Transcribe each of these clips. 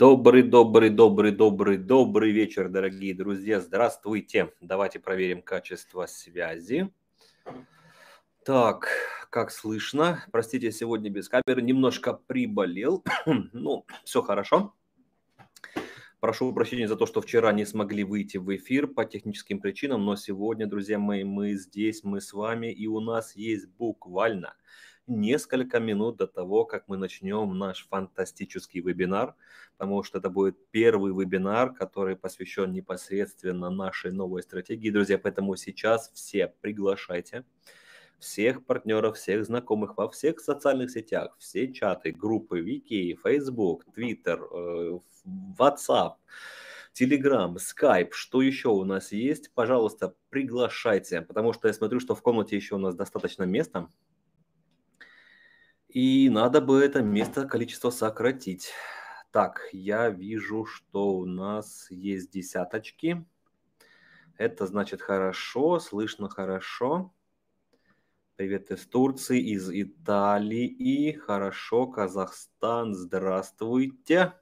Добрый, добрый, добрый, добрый, добрый вечер, дорогие друзья. Здравствуйте. Давайте проверим качество связи. Так, как слышно? Простите, сегодня без камеры. Немножко приболел. ну, все хорошо. Прошу прощения за то, что вчера не смогли выйти в эфир по техническим причинам, но сегодня, друзья мои, мы здесь, мы с вами, и у нас есть буквально несколько минут до того, как мы начнем наш фантастический вебинар, потому что это будет первый вебинар, который посвящен непосредственно нашей новой стратегии. Друзья, поэтому сейчас все приглашайте всех партнеров, всех знакомых во всех социальных сетях, все чаты, группы, Вики, Facebook, Twitter, э, WhatsApp, Telegram, Skype, что еще у нас есть, пожалуйста, приглашайте, потому что я смотрю, что в комнате еще у нас достаточно места, и надо бы это место, количество сократить. Так, я вижу, что у нас есть десяточки. Это значит хорошо, слышно хорошо. Привет из Турции, из Италии. Хорошо, Казахстан, здравствуйте.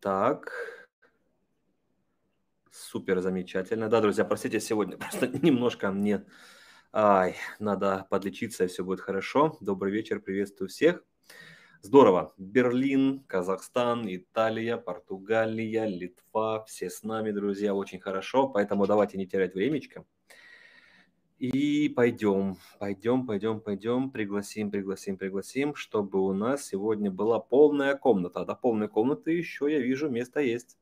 Так, Супер, замечательно. Да, друзья, простите, сегодня просто немножко мне ай, надо подлечиться, и все будет хорошо. Добрый вечер, приветствую всех. Здорово. Берлин, Казахстан, Италия, Португалия, Литва. Все с нами, друзья, очень хорошо. Поэтому давайте не терять времечко. И пойдем, пойдем, пойдем, пойдем, пригласим, пригласим, пригласим, чтобы у нас сегодня была полная комната. А до полной комнаты еще, я вижу, место есть.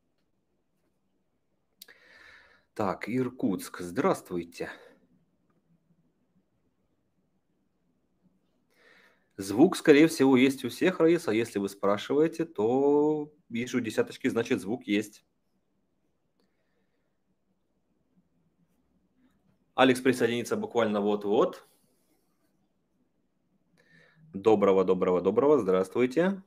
Так, Иркутск, здравствуйте. Звук, скорее всего, есть у всех, Раиса. А если вы спрашиваете, то вижу десяточки, значит, звук есть. Алекс присоединится буквально вот-вот. Доброго, доброго, доброго. Здравствуйте.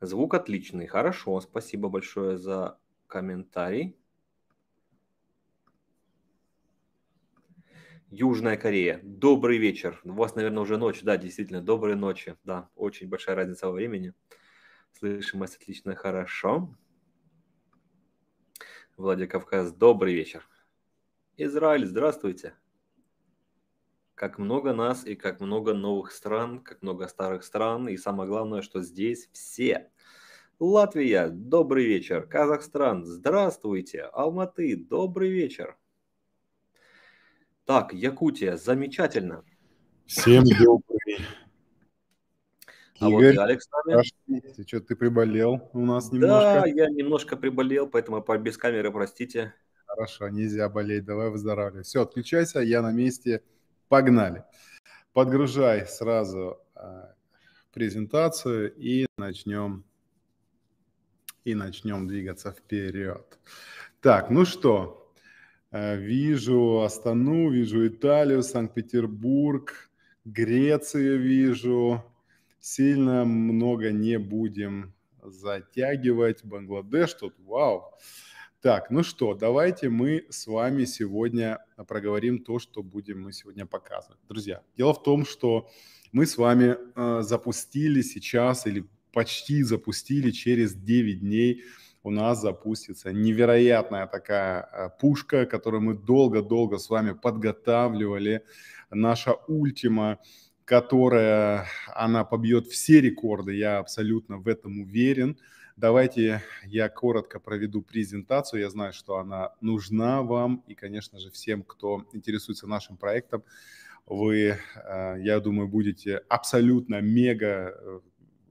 Звук отличный. Хорошо. Спасибо большое за комментарий. Южная Корея. Добрый вечер. У вас, наверное, уже ночь. Да, действительно, доброй ночи. Да, очень большая разница во времени. Слышимость отлично, хорошо. Владикавказ, добрый вечер. Израиль, здравствуйте. Как много нас и как много новых стран, как много старых стран. И самое главное, что здесь все. Латвия, добрый вечер. Казахстан, здравствуйте. Алматы, добрый вечер. Так, Якутия, замечательно. Всем добрый. А Игорь, вот и Алекс с нами. Ты что, ты приболел у нас немножко? Да, я немножко приболел, поэтому по, без камеры, простите. Хорошо, нельзя болеть, давай выздоравливай. Все, отключайся, я на месте, погнали. Подгружай сразу а, презентацию и начнем и начнем двигаться вперед. Так, ну что, Э, вижу Астану, вижу Италию, Санкт-Петербург, Грецию вижу. Сильно много не будем затягивать. Бангладеш тут, вау. Так, ну что, давайте мы с вами сегодня проговорим то, что будем мы сегодня показывать. Друзья, дело в том, что мы с вами э, запустили сейчас или почти запустили через 9 дней у нас запустится невероятная такая э, пушка, которую мы долго-долго с вами подготавливали. Наша ультима, которая, она побьет все рекорды, я абсолютно в этом уверен. Давайте я коротко проведу презентацию. Я знаю, что она нужна вам и, конечно же, всем, кто интересуется нашим проектом. Вы, э, я думаю, будете абсолютно мега э,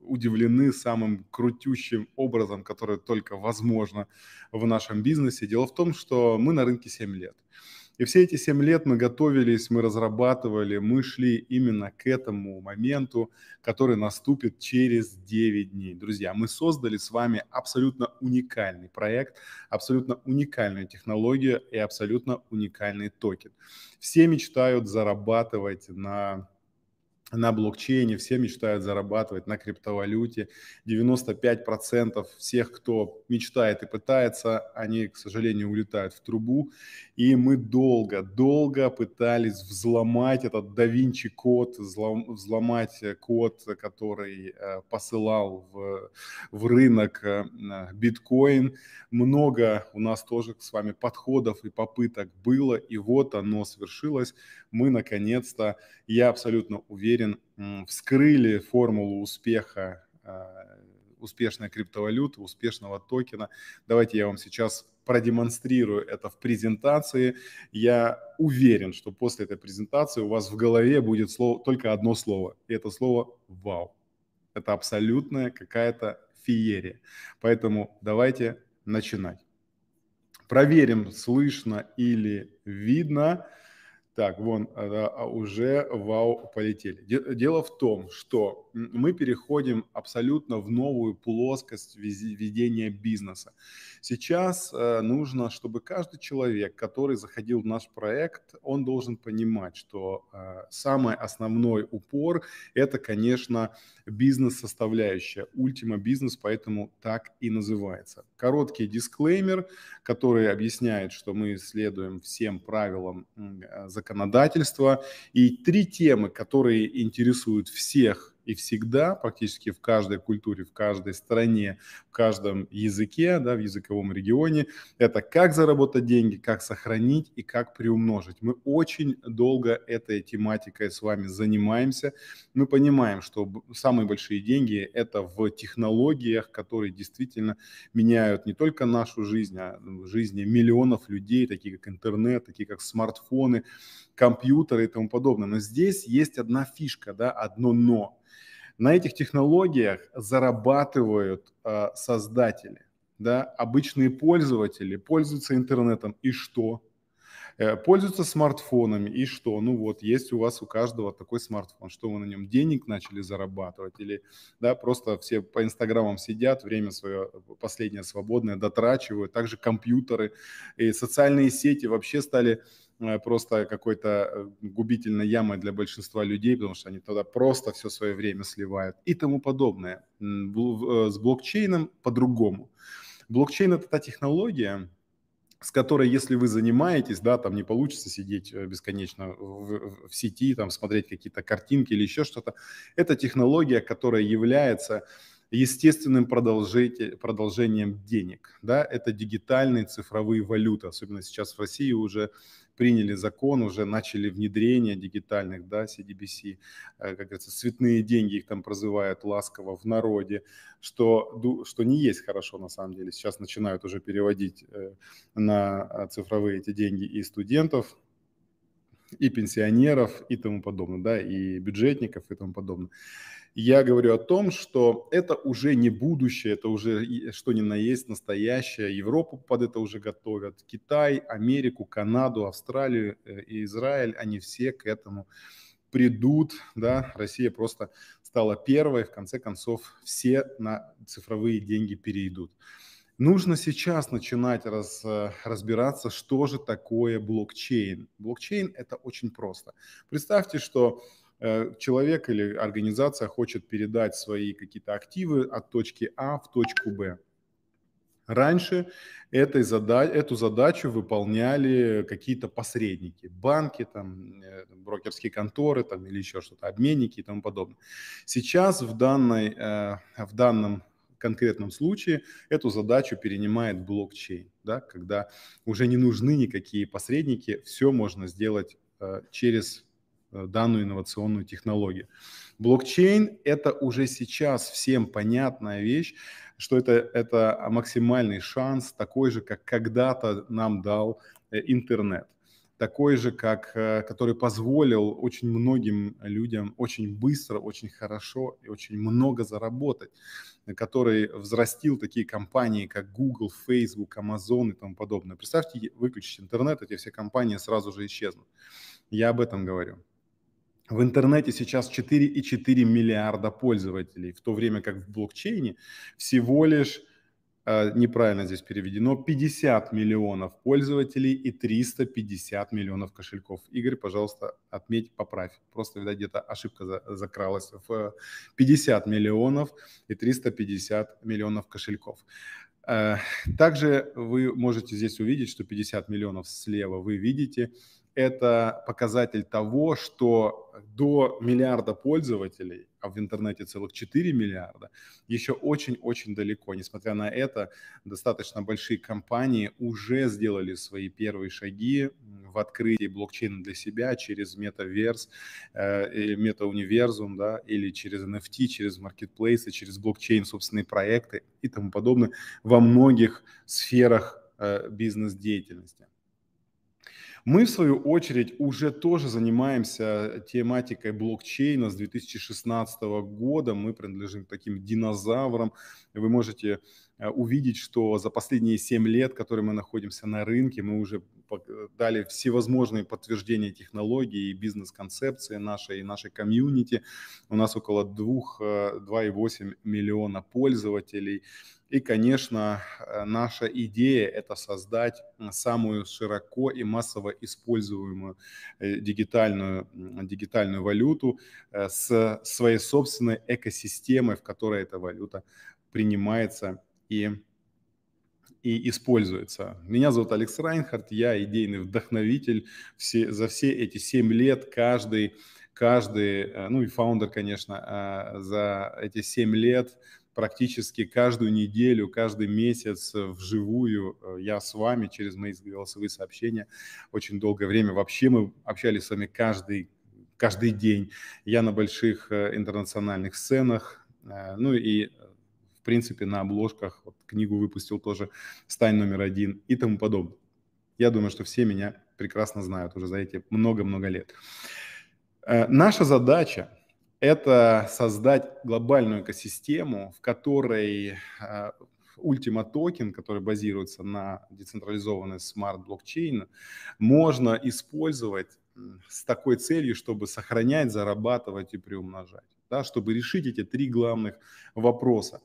удивлены самым крутющим образом, который только возможно в нашем бизнесе. Дело в том, что мы на рынке 7 лет. И все эти 7 лет мы готовились, мы разрабатывали, мы шли именно к этому моменту, который наступит через 9 дней. Друзья, мы создали с вами абсолютно уникальный проект, абсолютно уникальную технологию и абсолютно уникальный токен. Все мечтают зарабатывать на на блокчейне, все мечтают зарабатывать на криптовалюте. 95% всех, кто мечтает и пытается, они, к сожалению, улетают в трубу. И мы долго, долго пытались взломать этот да Винчи код, взломать код, который э, посылал в, в рынок э, биткоин. Много у нас тоже с вами подходов и попыток было, и вот оно свершилось. Мы, наконец-то, я абсолютно уверен, Рубин вскрыли формулу успеха а, успешной криптовалюты, успешного токена. Давайте я вам сейчас продемонстрирую это в презентации. Я уверен, что после этой презентации у вас в голове будет слово, только одно слово, и это слово «вау». Это абсолютная какая-то феерия. Поэтому давайте начинать. Проверим, слышно или Видно. Так, вон, а, а уже вау, полетели. Дело в том, что мы переходим абсолютно в новую плоскость ведения бизнеса. Сейчас э, нужно, чтобы каждый человек, который заходил в наш проект, он должен понимать, что э, самый основной упор – это, конечно, бизнес-составляющая, ультима бизнес, поэтому так и называется. Короткий дисклеймер, который объясняет, что мы следуем всем правилам закона законодательства. И три темы, которые интересуют всех и всегда, практически в каждой культуре, в каждой стране, в каждом языке, да, в языковом регионе, это как заработать деньги, как сохранить и как приумножить. Мы очень долго этой тематикой с вами занимаемся. Мы понимаем, что самые большие деньги – это в технологиях, которые действительно меняют не только нашу жизнь, а ну, жизни миллионов людей, такие как интернет, такие как смартфоны, компьютеры и тому подобное. Но здесь есть одна фишка, да, одно но – на этих технологиях зарабатывают э, создатели, да, обычные пользователи пользуются интернетом и что? Э, пользуются смартфонами и что? Ну вот, есть у вас у каждого такой смартфон, что вы на нем денег начали зарабатывать или, да, просто все по инстаграмам сидят, время свое последнее свободное дотрачивают, также компьютеры и социальные сети вообще стали Э, просто какой-то э, губительной ямой для большинства людей, потому что они тогда просто все свое время сливают и тому подобное. Э, с блокчейном по-другому. Блокчейн – это та технология, с которой, если вы занимаетесь, да, там не получится сидеть бесконечно в, в сети, там смотреть какие-то картинки или еще что-то. Это технология, которая является естественным продолжением денег. Да? Это дигитальные цифровые валюты, особенно сейчас в России уже приняли закон, уже начали внедрение дигитальных, да, CDBC, э, как говорится, цветные деньги их там прозывают ласково в народе, что, что не есть хорошо на самом деле. Сейчас начинают уже переводить э, на а, цифровые эти деньги и студентов, и пенсионеров, и тому подобное, да, и бюджетников, и тому подобное. Я говорю о том, что это уже не будущее, это уже что ни на есть настоящее. Европу под это уже готовят. Китай, Америку, Канаду, Австралию э, и Израиль, они все к этому придут. Да? Россия просто стала первой. В конце концов, все на цифровые деньги перейдут. Нужно сейчас начинать раз, э, разбираться, что же такое блокчейн. Блокчейн – это очень просто. Представьте, что Э, человек или организация хочет передать свои какие-то активы от точки А в точку Б. Раньше этой зада эту задачу выполняли какие-то посредники, банки, там, э, брокерские конторы там, или еще что-то, обменники и тому подобное. Сейчас в, данной, э, в данном конкретном случае эту задачу перенимает блокчейн, да, когда уже не нужны никакие посредники, все можно сделать через Э, данную инновационную технологию. Блокчейн – это уже сейчас всем понятная вещь, что это, это максимальный шанс, такой же, как когда-то нам дал э, интернет такой же, как, э, который позволил очень многим людям очень быстро, очень хорошо и очень много заработать, который взрастил такие компании, как Google, Facebook, Amazon и тому подобное. Представьте, выключить интернет, эти все компании сразу же исчезнут. Я об этом говорю. В интернете сейчас 4,4 миллиарда пользователей, в то время как в блокчейне всего лишь, э, неправильно здесь переведено, 50 миллионов пользователей и 350 миллионов кошельков. Игорь, пожалуйста, отметь, поправь. Просто, видать, где-то ошибка закралась. В 50 э, миллионов и 350 миллионов кошельков. Э, также вы можете здесь увидеть, что 50 миллионов слева вы видите это показатель того, что до миллиарда пользователей, а в интернете целых 4 миллиарда, еще очень-очень далеко. Несмотря на это, достаточно большие компании уже сделали свои первые шаги в открытии блокчейна для себя через метаверс, э, метауниверсум, да, или через NFT, через маркетплейсы, через блокчейн, собственные проекты и тому подобное во многих сферах э, бизнес-деятельности. Мы, в свою очередь, уже тоже занимаемся тематикой блокчейна с 2016 года. Мы принадлежим к таким динозаврам. Вы можете Э, увидеть, что за последние 7 лет, которые мы находимся на рынке, мы уже дали всевозможные подтверждения технологии и бизнес-концепции нашей и нашей комьюнити. У нас около 2,8 э, миллиона пользователей. И, конечно, э, наша идея – это создать самую широко и массово используемую дигитальную, дигитальную валюту с своей собственной экосистемой, в которой эта валюта принимается и, и используется. Меня зовут Алекс Райнхард, я идейный вдохновитель. Все, за все эти 7 лет каждый, каждый, э, ну и фаундер, конечно, э, за эти 7 лет практически каждую неделю, каждый месяц вживую э, я с вами через мои голосовые сообщения очень долгое время. Вообще мы общались с вами каждый, каждый день. Я на больших интернациональных сценах, ну и принципе, на обложках. Вот книгу выпустил тоже «Стань номер один» и тому подобное. Я думаю, что все меня прекрасно знают уже за эти много-много лет. Э, наша задача – это создать глобальную экосистему, в которой э, Ultima токен, который базируется на децентрализованной смарт-блокчейн, можно использовать с такой целью, чтобы сохранять, зарабатывать и приумножать, да, чтобы решить эти три главных вопроса.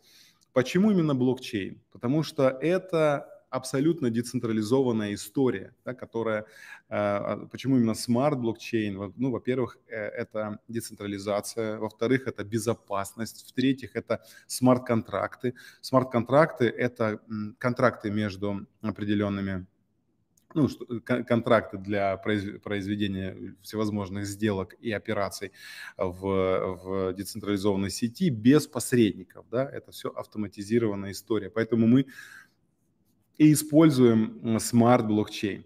Почему именно блокчейн? Потому что это абсолютно децентрализованная история, да, которая, э, а, почему именно смарт блокчейн? Ну, во-первых, э, это децентрализация, во-вторых, это безопасность, в-третьих, это смарт-контракты. Смарт-контракты – это м, контракты между определенными ну, э, контракты для произведения э, всевозможных сделок и операций в, в децентрализованной сети без посредников, да, это все автоматизированная история, поэтому мы и используем смарт-блокчейн.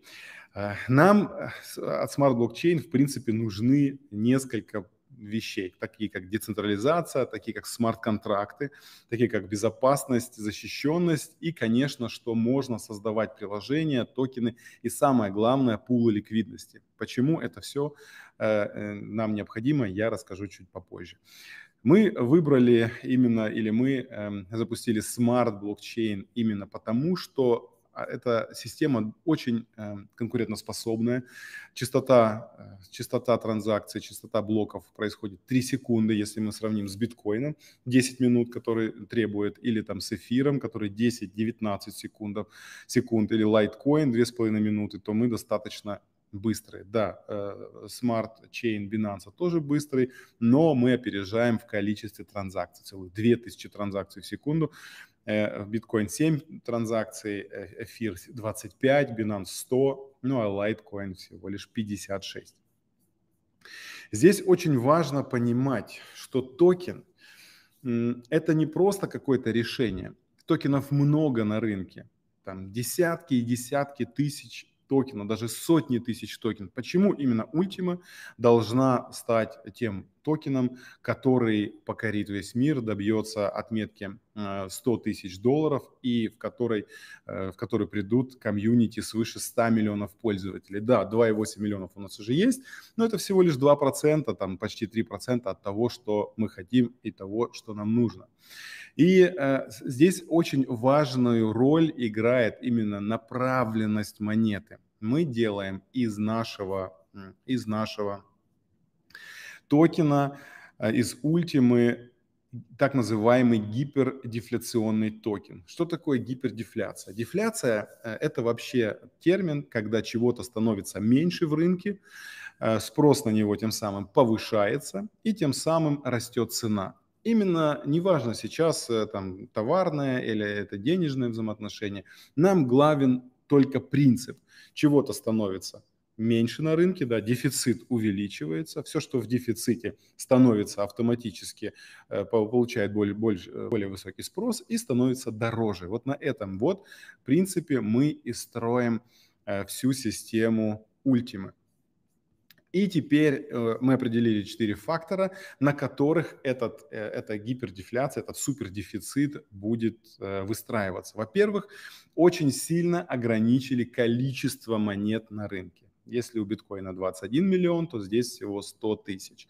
Э, нам от смарт-блокчейн в принципе, нужны несколько вещей, такие как децентрализация, такие как смарт-контракты, такие как безопасность, защищенность и, конечно, что можно создавать приложения, токены и самое главное пулы ликвидности. Почему это все э, э, нам необходимо, я расскажу чуть попозже. Мы выбрали именно, или мы эм, запустили смарт-блокчейн именно потому, что а эта система очень эм, конкурентоспособная. Частота, э, частота транзакций, частота блоков происходит 3 секунды, если мы сравним с биткоином, 10 минут, который требует, или там с эфиром, который 10-19 секунд, секунд, или лайткоин 2,5 минуты, то мы достаточно быстрые. Да, Smart э, Chain Binance тоже быстрый, но мы опережаем в количестве транзакций, целых 2000 транзакций в секунду. Э, биткоин 7 транзакций, э, эфир 25, Binance 100, ну а Litecoin всего лишь 56. Здесь очень важно понимать, что токен – это не просто какое-то решение. Токенов много на рынке, там десятки и десятки тысяч токена, даже сотни тысяч токенов. Почему именно Ultima должна стать тем токеном, который покорит весь мир, добьется отметки 100 э, тысяч долларов и в которой, э, в которой придут комьюнити свыше 100 миллионов пользователей. Да, 2,8 миллионов у нас уже есть, но это всего лишь 2%, там почти 3% от того, что мы хотим и того, что нам нужно. И э, здесь очень важную роль играет именно направленность монеты. Мы делаем из нашего, из нашего токена, э, из ультимы так называемый гипердефляционный токен. Что такое гипердефляция? Дефляция э, – это вообще термин, когда чего-то становится меньше в рынке, э, спрос на него тем самым повышается, и тем самым растет цена именно неважно сейчас э, там товарное или это денежное взаимоотношение, нам главен только принцип. Чего-то становится меньше на рынке, да, дефицит увеличивается, все, что в дефиците, становится автоматически, э, получает более, более, э, более высокий спрос и становится дороже. Вот на этом вот принципе мы и строим всю систему ультимы. И теперь э, мы определили четыре фактора, на которых этот, э, эта гипердефляция, этот супердефицит будет э, выстраиваться. Во-первых, очень сильно ограничили количество монет на рынке. Если у биткоина 21 миллион, то здесь всего 100 тысяч.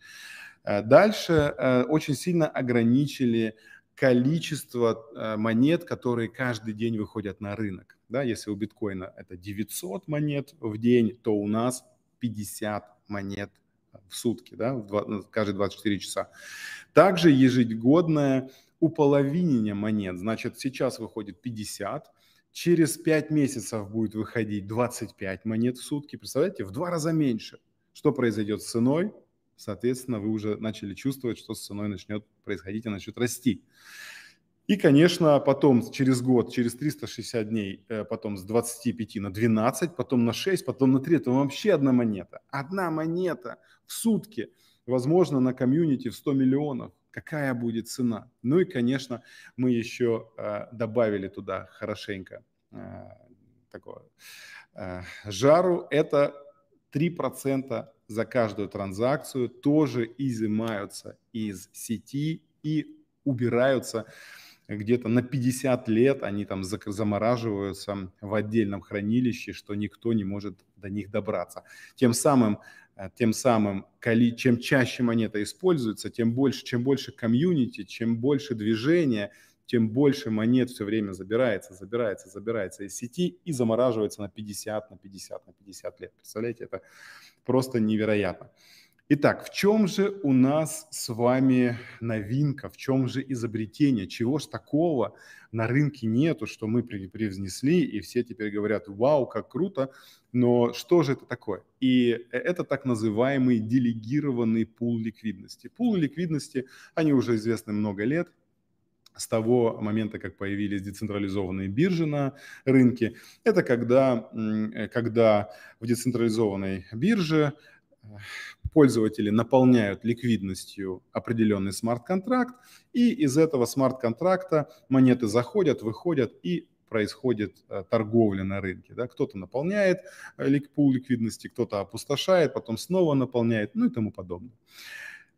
Дальше очень сильно ограничили количество монет, которые каждый день выходят на рынок. Да, если у биткоина это 900 монет в день, то у нас 50 монет в сутки, да, в 20, ну, каждые 24 часа. Также ежегодное уполовинение монет, значит, сейчас выходит 50, через 5 месяцев будет выходить 25 монет в сутки, представляете, в два раза меньше. Что произойдет с ценой? Соответственно, вы уже начали чувствовать, что с ценой начнет происходить и начнет расти. И, конечно, потом через год, через 360 дней, э, потом с 25 на 12, потом на 6, потом на 3. Это вообще одна монета. Одна монета в сутки. Возможно, на комьюнити в 100 миллионов. Какая будет цена? Ну и, конечно, мы еще э, добавили туда хорошенько э, такого жару. Это 3% за каждую транзакцию тоже изымаются из сети и убираются где-то на 50 лет они там замораживаются в отдельном хранилище, что никто не может до них добраться. Тем самым, э, тем самым чем чаще монета используется, тем больше, чем больше комьюнити, чем больше движения, тем больше монет все время забирается, забирается, забирается из сети и замораживается на 50, на 50, на 50 лет. Представляете, это просто невероятно. Итак, в чем же у нас с вами новинка, в чем же изобретение, чего ж такого на рынке нету, что мы привнесли, и все теперь говорят, вау, как круто, но что же это такое? И э, это так называемый делегированный пул ликвидности. Пул ликвидности, они уже известны много лет, с того момента, как появились децентрализованные биржи на рынке. Это когда, э, когда в децентрализованной бирже пользователи наполняют ликвидностью определенный смарт-контракт, и из этого смарт-контракта монеты заходят, выходят и происходит э, торговля на рынке. Да? Кто-то наполняет э, пул ликвидности, кто-то опустошает, потом снова наполняет, ну и тому подобное.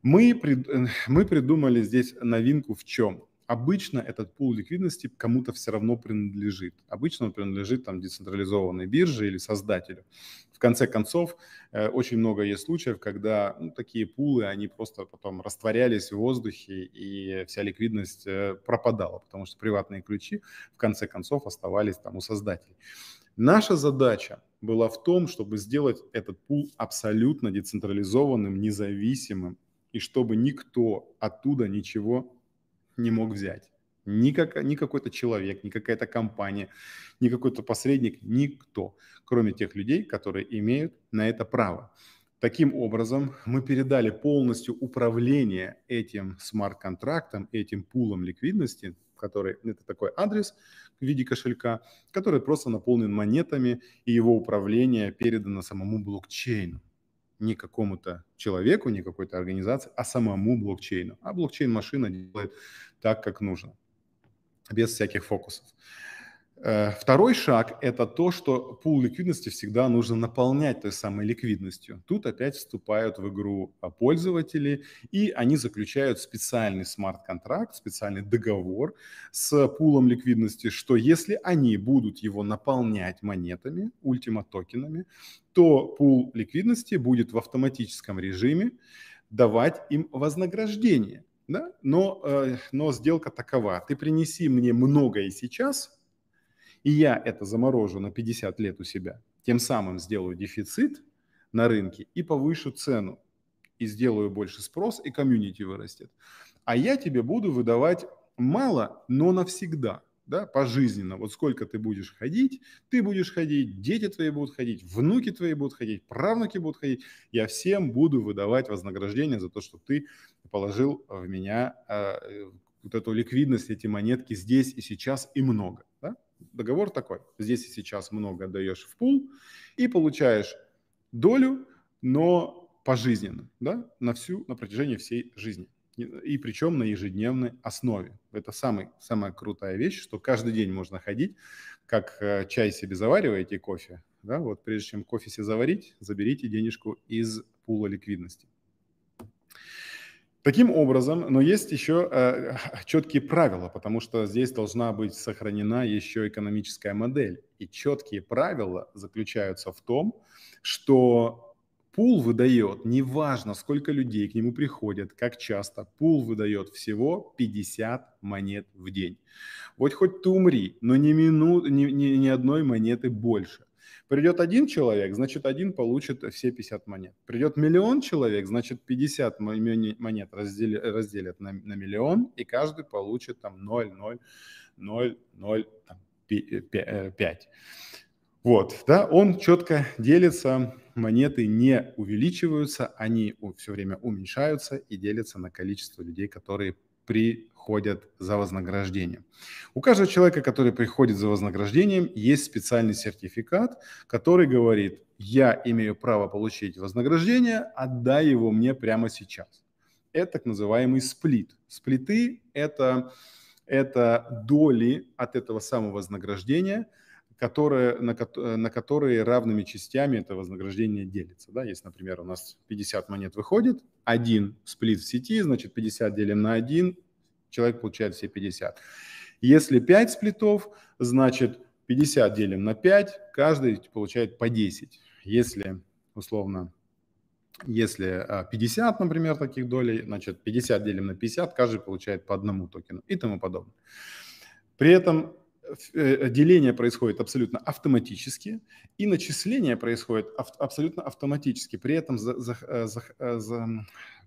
Мы, э, мы придумали здесь новинку в чем? Обычно этот пул ликвидности кому-то все равно принадлежит. Обычно он принадлежит там децентрализованной бирже или создателю. В конце концов, э, очень много есть случаев, когда ну, такие пулы, они просто потом растворялись в воздухе, и вся ликвидность э, пропадала, потому что приватные ключи в конце концов оставались там у создателей. Наша задача была в том, чтобы сделать этот пул абсолютно децентрализованным, независимым, и чтобы никто оттуда ничего не мог взять. Ни, как, ни какой-то человек, ни какая-то компания, ни какой-то посредник, никто, кроме тех людей, которые имеют на это право. Таким образом, мы передали полностью управление этим смарт-контрактом, этим пулом ликвидности, который это такой адрес в виде кошелька, который просто наполнен монетами, и его управление передано самому блокчейну не какому-то человеку, не какой-то организации, а самому блокчейну. А блокчейн-машина делает так, как нужно, без всяких фокусов. Э, второй шаг – это то, что пул ликвидности всегда нужно наполнять той самой ликвидностью. Тут опять вступают в игру а, пользователи, и они заключают специальный смарт-контракт, специальный договор с пулом ликвидности, что если они будут его наполнять монетами, ультима-токенами, то пул ликвидности будет в автоматическом режиме давать им вознаграждение. Да? Но, э, но сделка такова. Ты принеси мне многое сейчас – и я это заморожу на 50 лет у себя, тем самым сделаю дефицит на рынке и повышу цену, и сделаю больше спрос, и комьюнити вырастет. А я тебе буду выдавать мало, но навсегда, да, пожизненно. Вот сколько ты будешь ходить, ты будешь ходить, дети твои будут ходить, внуки твои будут ходить, правнуки будут ходить. Я всем буду выдавать вознаграждение за то, что ты положил в меня э, вот эту ликвидность, эти монетки здесь и сейчас и много. Да? договор такой. Здесь и сейчас много даешь в пул и получаешь долю, но пожизненно, да, на всю, на протяжении всей жизни. И причем на ежедневной основе. Это самый, самая крутая вещь, что каждый день можно ходить, как э, чай себе завариваете, кофе, да, вот прежде чем кофе себе заварить, заберите денежку из пула ликвидности. Таким образом, но есть еще э, четкие правила, потому что здесь должна быть сохранена еще экономическая модель. И четкие правила заключаются в том, что пул выдает, неважно, сколько людей к нему приходят, как часто, пул выдает всего 50 монет в день. Вот хоть ты умри, но ни, минут, ни, ни, ни одной монеты больше. Придет один человек, значит, один получит все 50 монет. Придет миллион человек, значит, 50 монет раздели, разделят на, на миллион, и каждый получит там 0, 0, 0, 0, там, 5. Э, э, вот, да, он четко делится, монеты не увеличиваются, они все время уменьшаются и делятся на количество людей, которые при ходят за вознаграждением. У каждого человека, который приходит за вознаграждением, есть специальный сертификат, который говорит, я имею право получить вознаграждение, отдай его мне прямо сейчас. Это так называемый сплит. Сплиты – это, это доли от этого самого вознаграждения, которые, на, на которые равными частями это вознаграждение делится. Да? Если, например, у нас 50 монет выходит, один сплит в сети, значит 50 делим на 1 человек получает все 50. Если 5 сплитов, значит 50 делим на 5, каждый получает по 10. Если, условно, если 50, а, например, таких долей, значит 50 делим на 50, каждый получает по одному токену и тому подобное. При этом э, деление происходит абсолютно автоматически, и начисление происходит ав- абсолютно автоматически. При этом за, за, э, за, э, за,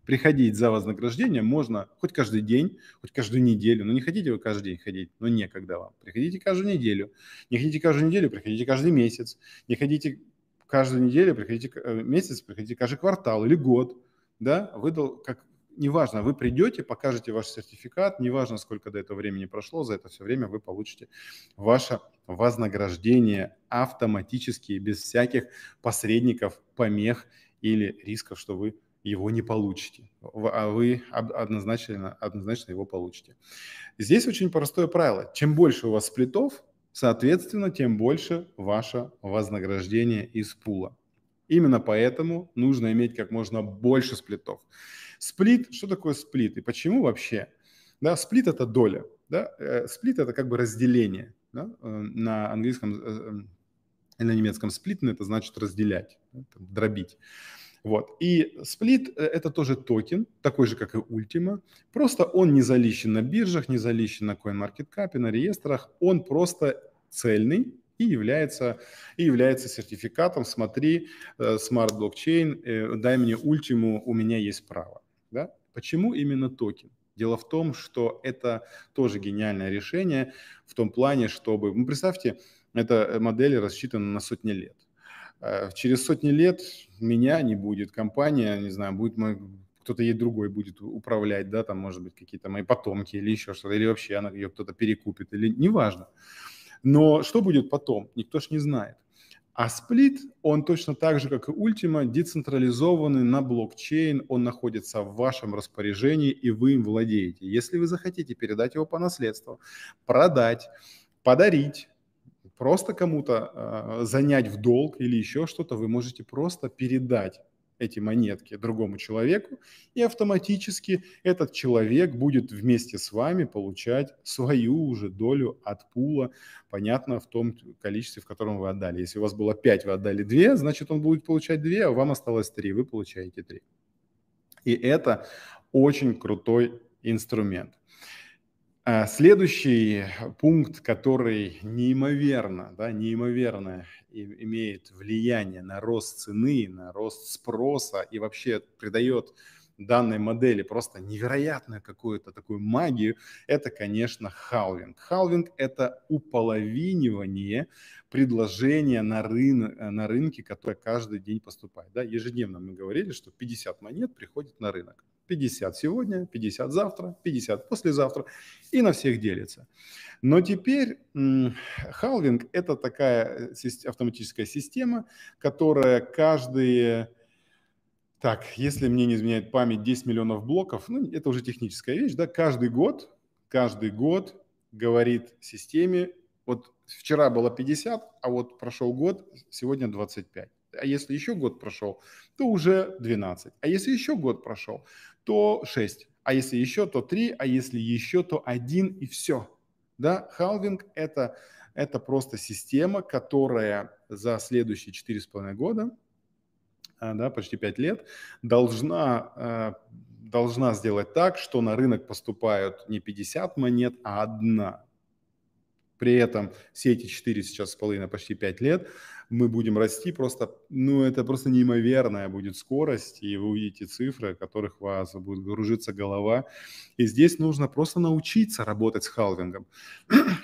приходить за вознаграждение можно хоть каждый день, хоть каждую неделю. Но ну, не хотите вы каждый день ходить, но некогда вам. Приходите каждую неделю. Не хотите каждую неделю, приходите каждый месяц. Не хотите каждую неделю, приходите э, месяц, приходите каждый квартал или год. Да, выдал, как, неважно, вы придете, покажете ваш сертификат, неважно, сколько до этого времени прошло, за это все время вы получите ваше вознаграждение автоматически, без всяких посредников, помех или рисков, что вы его не получите, а вы однозначно, однозначно его получите. Здесь очень простое правило. Чем больше у вас сплитов, соответственно, тем больше ваше вознаграждение из пула. Именно поэтому нужно иметь как можно больше сплитов. Сплит, что такое сплит и почему вообще? Да, сплит – это доля. Да? Э, сплит – это как бы разделение. Да? Э, на английском э, на немецком сплитн ну, – это значит разделять, дробить. Вот. И сплит э, – это тоже токен, такой же, как и Ultima, просто он не залищен на биржах, не залищен на CoinMarketCap, на реестрах, он просто цельный, и является, и является сертификатом. Смотри, смарт э, блокчейн, э, дай мне ультиму, у меня есть право. Да? Почему именно токен? Дело в том, что это тоже гениальное решение в том плане, чтобы... Ну, представьте, эта модель рассчитана на сотни лет. Э, через сотни лет меня не будет, компания, не знаю, будет мой, кто-то ей другой будет управлять, да, там, может быть, какие-то мои потомки или еще что-то, или вообще она, ее кто-то перекупит, или неважно. Но что будет потом, никто ж не знает. А сплит, он точно так же, как и Ultima, децентрализованный на блокчейн, он находится в вашем распоряжении, и вы им владеете. Если вы захотите передать его по наследству, продать, подарить, просто кому-то э, занять в долг или еще что-то, вы можете просто передать эти монетки другому человеку, и автоматически этот человек будет вместе с вами получать свою уже долю от пула, понятно, в том количестве, в котором вы отдали. Если у вас было 5, вы отдали 2, значит, он будет получать 2, а вам осталось 3, вы получаете 3. И это очень крутой инструмент. А, следующий пункт, который неимоверно, да, неимоверно имеет влияние на рост цены, на рост спроса и вообще придает данной модели просто невероятную какую-то такую магию, это, конечно, халвинг. Халвинг – это уполовинивание предложения на, рын, на рынке, которое каждый день поступает. Да? Ежедневно мы говорили, что 50 монет приходит на рынок. 50 сегодня, 50 завтра, 50 послезавтра, и на всех делится. Но теперь халвинг – это такая э, автоматическая система, которая каждые так, если мне не изменяет память 10 миллионов блоков, ну, это уже техническая вещь, да, каждый год, каждый год говорит системе, вот вчера было 50, а вот прошел год, сегодня 25. А если еще год прошел, то уже 12. А если еще год прошел, то 6. А если еще, то 3, а если еще, то 1 и все. Да, халвинг – это, это просто система, которая за следующие 4,5 года, а, да, почти 5 лет, должна, а, должна сделать так, что на рынок поступают не 50 монет, а одна. При этом все эти 4 сейчас с половиной, почти 5 лет, мы будем расти просто, ну, это просто неимоверная будет скорость, и вы увидите цифры, которых у вас будет гружиться голова. И здесь нужно просто научиться работать с халвингом.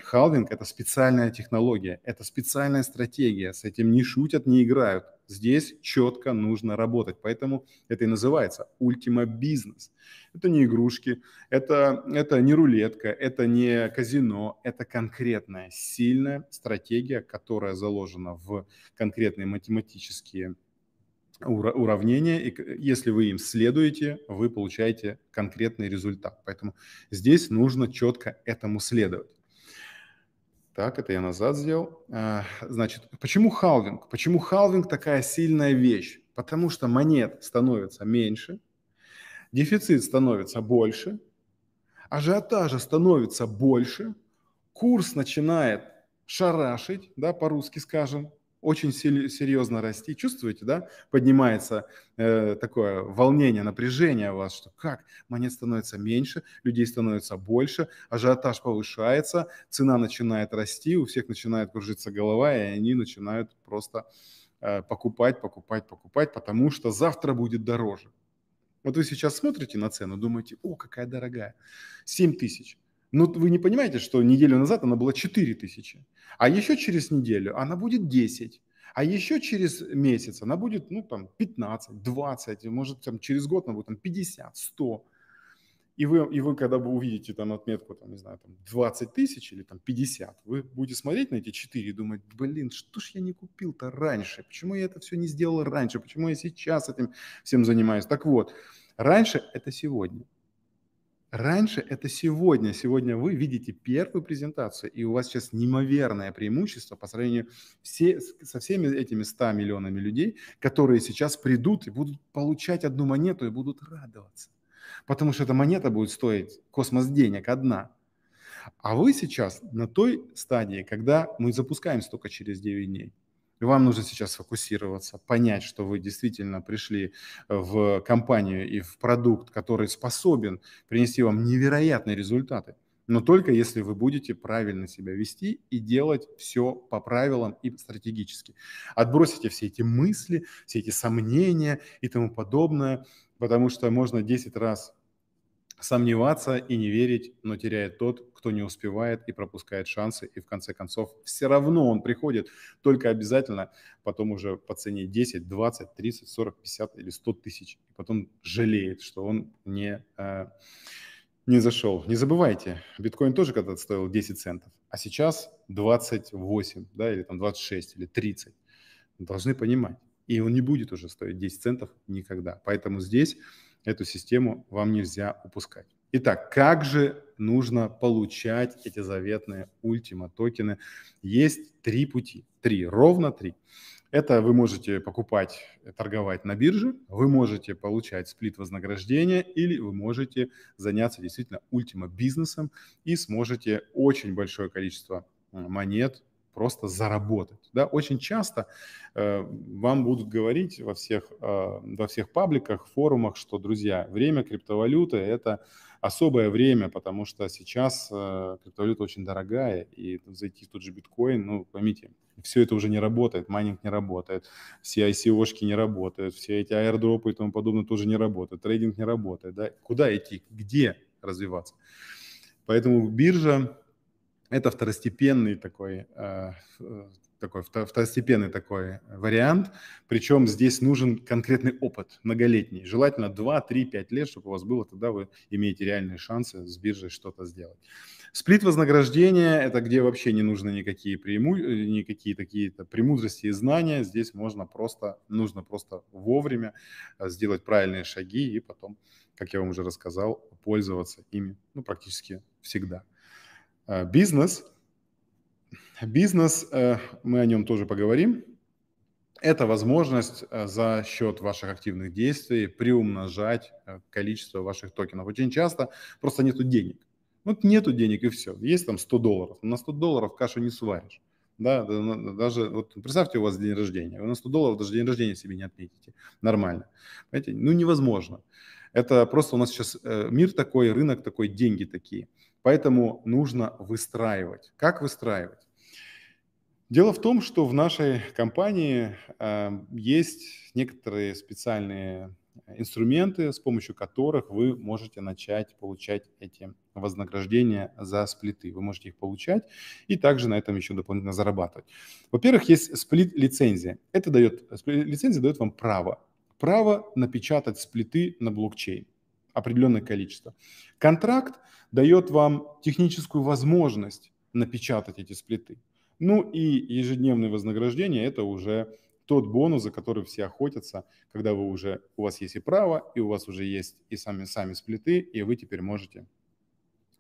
Халвинг – это специальная технология, это специальная стратегия, с этим не шутят, не играют. Здесь четко нужно работать. Поэтому это и называется ультима бизнес. Это не игрушки, это, это не рулетка, это не казино, это конкретная сильная стратегия, которая заложена в конкретные математические уравнения, и если вы им следуете, вы получаете конкретный результат. Поэтому здесь нужно четко этому следовать. Так, это я назад сделал. Э, значит, почему халвинг? Почему халвинг такая сильная вещь? Потому что монет становится меньше, дефицит становится больше, ажиотажа становится больше, курс начинает шарашить, да, по-русски скажем, очень серьезно расти. Чувствуете, да? Поднимается э, такое волнение, напряжение у вас, что как монет становится меньше, людей становится больше, ажиотаж повышается, цена начинает расти, у всех начинает кружиться голова, и они начинают просто э, покупать, покупать, покупать, потому что завтра будет дороже. Вот вы сейчас смотрите на цену, думаете, о, какая дорогая, 7 тысяч. Но ну, вы не понимаете, что неделю назад она была 4 тысячи, а еще через неделю она будет 10, а еще через месяц она будет, ну, там, 15, 20, может, там, через год она будет, там, 50, 100. И вы, и вы когда вы увидите там отметку, там, не знаю, там 20 тысяч или там 50, вы будете смотреть на эти 4 и думать, блин, что ж я не купил-то раньше? Почему я это все не сделал раньше? Почему я сейчас этим всем занимаюсь? Так вот, раньше – это сегодня. Раньше это сегодня. Сегодня вы видите первую презентацию, и у вас сейчас неимоверное преимущество по сравнению все, со всеми этими 100 миллионами людей, которые сейчас придут и будут получать одну монету и будут радоваться. Потому что эта монета будет стоить космос денег одна. А вы сейчас на той стадии, когда мы запускаемся только через 9 дней. И вам нужно сейчас сфокусироваться, понять, что вы действительно пришли э, в компанию и в продукт, который способен принести вам невероятные результаты. Но только если вы будете правильно себя вести и делать все по правилам и стратегически. Отбросите все эти мысли, все эти сомнения и тому подобное, потому что можно 10 раз сомневаться и не верить, но теряет тот, кто не успевает и пропускает шансы, и в конце концов все равно он приходит, только обязательно потом уже по цене 10, 20, 30, 40, 50 или 100 тысяч, и потом жалеет, что он не, э, не зашел. Не забывайте, биткоин тоже когда-то стоил 10 центов, а сейчас 28, да, или там 26, или 30. Должны понимать. И он не будет уже стоить 10 центов никогда. Поэтому здесь эту систему вам нельзя упускать. Итак, как же нужно получать эти заветные ультима токены? Есть три пути, три, ровно три. Это вы можете покупать, торговать на бирже, вы можете получать сплит вознаграждения или вы можете заняться действительно ультима бизнесом и сможете очень большое количество э, монет просто заработать. Да? Очень часто э, вам будут говорить во всех, э, во всех пабликах, форумах, что, друзья, время криптовалюты – это особое время, потому что сейчас э, криптовалюта очень дорогая, и зайти в тот же биткоин, ну, поймите, все это уже не работает, майнинг не работает, все ICO-шки не работают, все эти аирдропы и тому подобное тоже не работают, трейдинг не работает, да, куда идти, где развиваться. Поэтому биржа – это второстепенный такой э, э такой второстепенный такой э, вариант. Причем здесь нужен конкретный опыт, многолетний. Желательно 2, 3, 5 лет, чтобы у вас было, тогда вы имеете реальные шансы с биржей что-то сделать. Сплит вознаграждения – это где вообще не нужны никакие, приму э, никакие такие-то премудрости и знания. Здесь можно просто, нужно просто вовремя э, сделать правильные шаги и потом, как я вам уже рассказал, пользоваться ими ну, практически всегда. Бизнес Бизнес, э, мы о нем тоже поговорим. Это возможность э, за счет ваших активных действий приумножать э, количество ваших токенов. Очень часто просто нету денег. Вот нету денег и все. Есть там 100 долларов. На 100 долларов кашу не сваришь. Да, даже вот представьте, у вас день рождения. Вы на 100 долларов даже день рождения себе не отметите. Нормально. Понимаете? Ну, невозможно. Это просто у нас сейчас мир такой, рынок такой, деньги такие. Поэтому нужно выстраивать. Как выстраивать? Дело в том, что в нашей компании э, есть некоторые специальные инструменты, с помощью которых вы можете начать получать эти вознаграждения за сплиты. Вы можете их получать и также на этом еще дополнительно зарабатывать. Во-первых, есть сплит-лицензия. Это дает, лицензия дает вам право. Право напечатать сплиты на блокчейн определенное количество. Контракт дает вам техническую возможность напечатать эти сплиты. Ну и ежедневные вознаграждения – это уже тот бонус, за который все охотятся, когда вы уже, у вас есть и право, и у вас уже есть и сами, сами сплиты, и вы теперь можете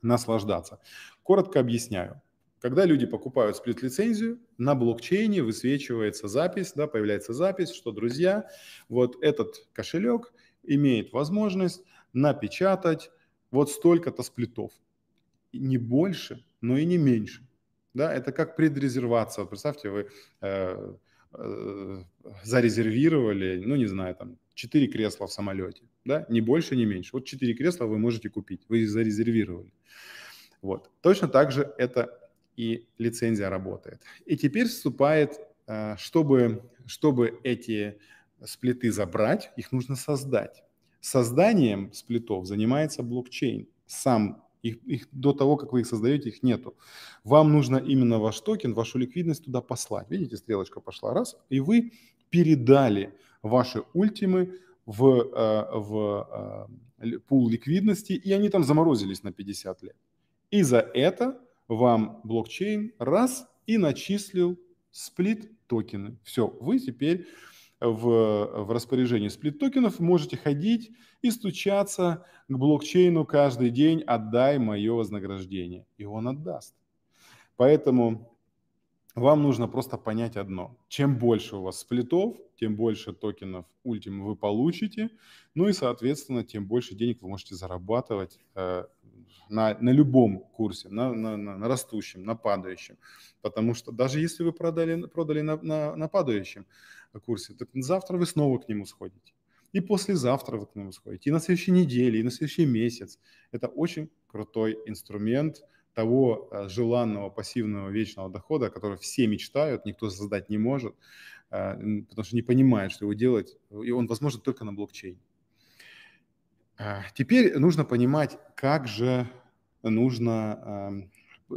наслаждаться. Коротко объясняю. Когда люди покупают сплит-лицензию, на блокчейне высвечивается запись, да, появляется запись, что, друзья, вот этот кошелек имеет возможность напечатать вот столько-то сплитов. Не больше, но и не меньше. Да, это как предрезервация. Вот представьте, вы э, э, зарезервировали, ну, не знаю, там, 4 кресла в самолете, да, не больше, не меньше. Вот 4 кресла вы можете купить, вы их зарезервировали. Вот. Точно так же это и лицензия работает. И теперь вступает, э, чтобы, чтобы эти сплиты забрать, их нужно создать. Созданием сплитов занимается блокчейн. Сам их, их до того, как вы их создаете, их нету. Вам нужно именно ваш токен, вашу ликвидность туда послать. Видите, стрелочка пошла раз, и вы передали ваши ультимы в, э, в э, пул ликвидности, и они там заморозились на 50 лет. И за это вам блокчейн раз и начислил сплит токены. Все, вы теперь в, в распоряжении сплит-токенов, можете ходить и стучаться к блокчейну каждый день, отдай мое вознаграждение. И он отдаст. Поэтому вам нужно просто понять одно. Чем больше у вас сплитов, тем больше токенов Ultima вы получите, ну и, соответственно, тем больше денег вы можете зарабатывать э, на, на любом курсе, на, на, на, на растущем, на падающем. Потому что даже если вы продали, продали на, на, на падающем курсе, так завтра вы снова к нему сходите. И послезавтра вы к нему сходите, и на следующей неделе, и на следующий месяц. Это очень крутой инструмент, того э, желанного пассивного вечного дохода, который все мечтают, никто создать не может. А, потому что не понимает, что его делать, и он возможен только на блокчейне. А, теперь нужно понимать, как же нужно а,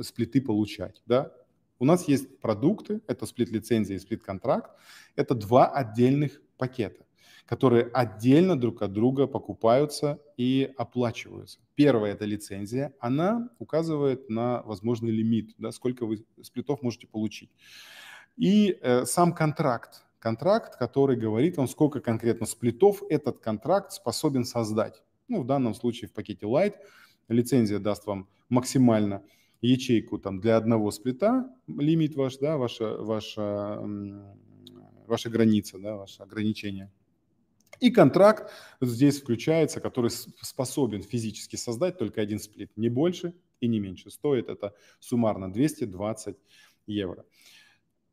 сплиты получать. Да? У нас есть продукты, это сплит-лицензия и сплит-контракт. Это два отдельных пакета, которые отдельно друг от друга покупаются и оплачиваются. Первая – это лицензия. Она указывает на возможный лимит, да, сколько вы сплитов можете получить. И э, сам контракт, контракт, который говорит вам, сколько конкретно сплитов этот контракт способен создать. Ну, в данном случае в пакете Light лицензия даст вам максимально ячейку там для одного сплита, лимит ваш, да, ваша, ваша, ваша граница, да, ваше ограничение. И контракт здесь включается, который способен физически создать только один сплит, не больше и не меньше. Стоит это суммарно 220 евро.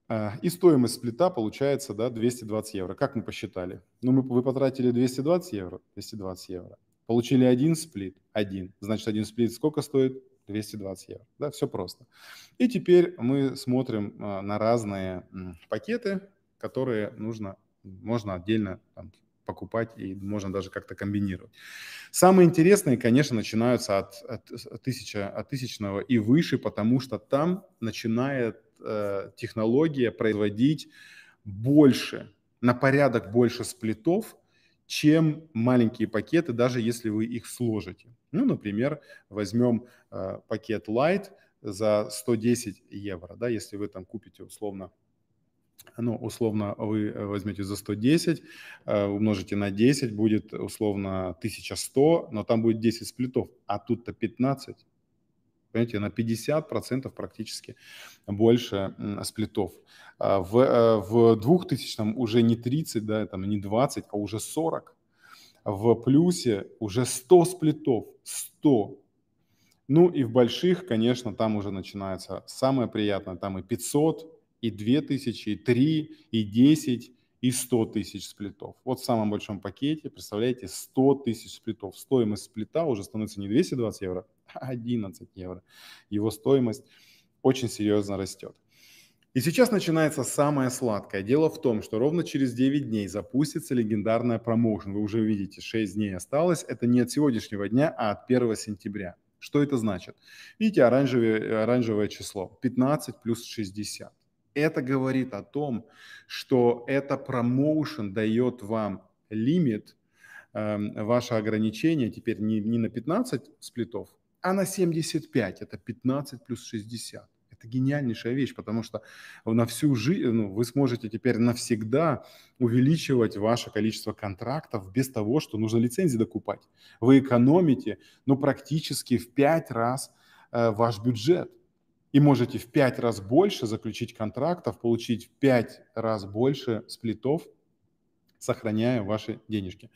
А, и стоимость сплита получается да, 220 евро. Как мы посчитали? Ну, мы, вы потратили 220 евро, 220 евро. Получили один сплит, один. Значит, один сплит сколько стоит? 220 евро. Да, все просто. И теперь мы смотрим а, на разные пакеты, которые нужно, можно отдельно там, покупать и можно даже как-то комбинировать. Самые интересные, конечно, начинаются от, от, от, тысяча, от тысячного и выше, потому что там начинает э, технология производить больше, на порядок больше сплитов, чем маленькие пакеты, даже если вы их сложите. Ну, например, возьмем э, пакет Light за 110 евро, да, если вы там купите условно ну, условно, вы э, возьмете за 110, э, умножите на 10, будет условно 1100, но там будет 10 сплитов, а тут-то 15 понимаете, на 50% практически больше сплитов. А в, э, в 2000 уже не 30, да, там, не 20, а уже 40. В плюсе уже 100 сплитов, 100. Ну и в больших, конечно, там уже начинается самое приятное, там и 500, и 2000, и 3, и 10, и 100 тысяч сплитов. Вот в самом большом пакете, представляете, 100 тысяч сплитов. Стоимость сплита уже становится не 220 евро, 11 евро. Его стоимость очень серьезно растет. И сейчас начинается самое сладкое. Дело в том, что ровно через 9 дней запустится легендарная промоушен. Вы уже видите, 6 дней осталось. Это не от сегодняшнего дня, а от 1 сентября. Что это значит? Видите, оранжевое, оранжевое число. 15 плюс 60. Это говорит о том, что эта промоушен дает вам лимит, э, эм, ваше ограничение теперь не, не на 15 сплитов, а на 75 это 15 плюс 60. Это гениальнейшая вещь, потому что на всю жизнь ну, вы сможете теперь навсегда увеличивать ваше количество контрактов без того, что нужно лицензии докупать. Вы экономите ну, практически в 5 раз э, ваш бюджет. И можете в 5 раз больше заключить контрактов, получить в 5 раз больше сплитов, сохраняя ваши денежки.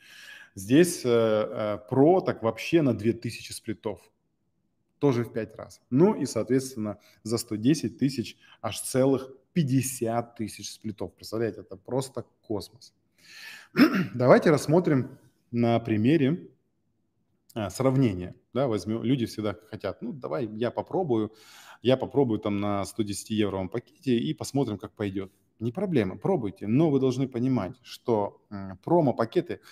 Здесь э, э, про так вообще на 2000 сплитов тоже в 5 раз. Ну и, соответственно, за 110 тысяч аж целых 50 тысяч сплитов. Представляете, это просто космос. Давайте рассмотрим на примере а, сравнение. Да, возьмем, люди всегда хотят, ну, давай я попробую, я попробую там на 110 евровом пакете и посмотрим, как пойдет. Не проблема, пробуйте, но вы должны понимать, что промо-пакеты –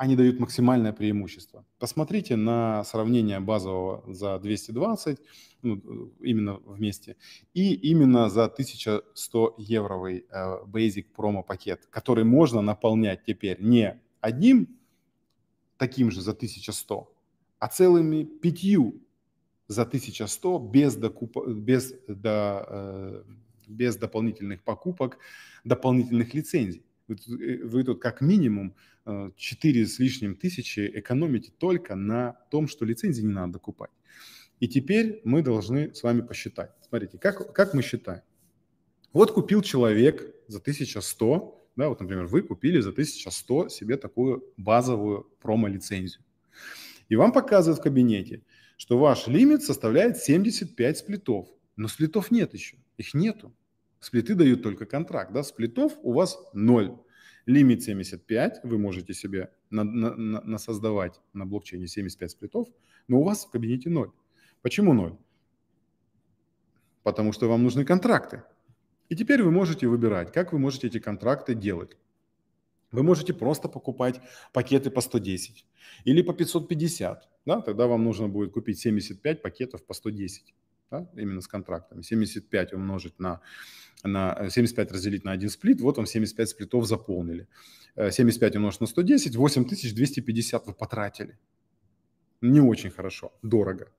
они дают максимальное преимущество. Посмотрите на сравнение базового за 220, ну, именно вместе, и именно за 1100 евровый э, Basic промо пакет, который можно наполнять теперь не одним таким же за 1100, а целыми пятью за 1100 без, докуп... без, до, э, без дополнительных покупок, дополнительных лицензий. Вы, э, вы тут как минимум 4 э, с лишним тысячи экономите только на том, что лицензии не надо купать. И теперь мы должны с вами посчитать. Смотрите, как, как мы считаем. Вот купил человек за 1100, да, вот, например, вы купили за 1100 себе такую базовую промо-лицензию. И вам показывают в кабинете, что ваш лимит составляет 75 сплитов. Но сплитов нет еще, их нету. Сплиты дают только контракт, да, сплитов у вас ноль. Лимит 75 вы можете себе на, на, на, на создавать на блокчейне 75 сплитов, но у вас в кабинете 0. Почему 0? Потому что вам нужны контракты. И теперь вы можете выбирать, как вы можете эти контракты делать. Вы можете просто покупать пакеты по 110 или по 550. Да? Тогда вам нужно будет купить 75 пакетов по 110 да, именно с контрактами. 75 умножить на, на 75 э, разделить на один сплит, вот вам 75 сплитов заполнили. 75 э, умножить на 110, 8250 вы потратили. Не очень хорошо, дорого.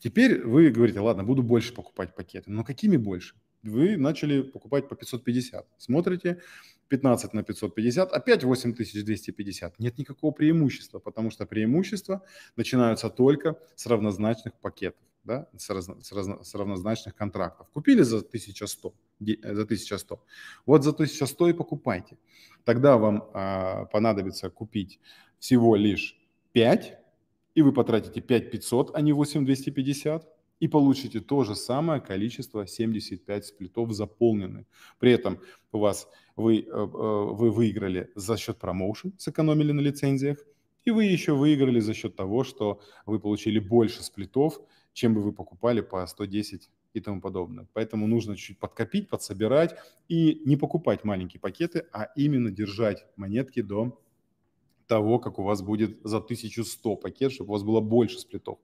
Теперь вы говорите, ладно, буду больше покупать пакеты. Но какими больше? Вы начали покупать по 550. Смотрите, 15 на 550, опять 8250. Нет никакого преимущества, потому что преимущества начинаются только с равнозначных пакетов да, с, разно, с, разно, с равнозначных контрактов. Купили за 1100, э, за 1100, вот за 1100 и покупайте. Тогда вам а, понадобится купить всего лишь 5, и вы потратите 5500, а не 8250, и получите то же самое количество 75 сплитов заполнены. При этом у вас вы, э, э, вы выиграли за счет промоушен, сэкономили на лицензиях, и вы еще выиграли за счет того, что вы получили больше сплитов, чем бы вы покупали по 110 и тому подобное. Поэтому нужно чуть подкопить, подсобирать и не покупать маленькие пакеты, а именно держать монетки до того, как у вас будет за 1100 пакет, чтобы у вас было больше сплитов.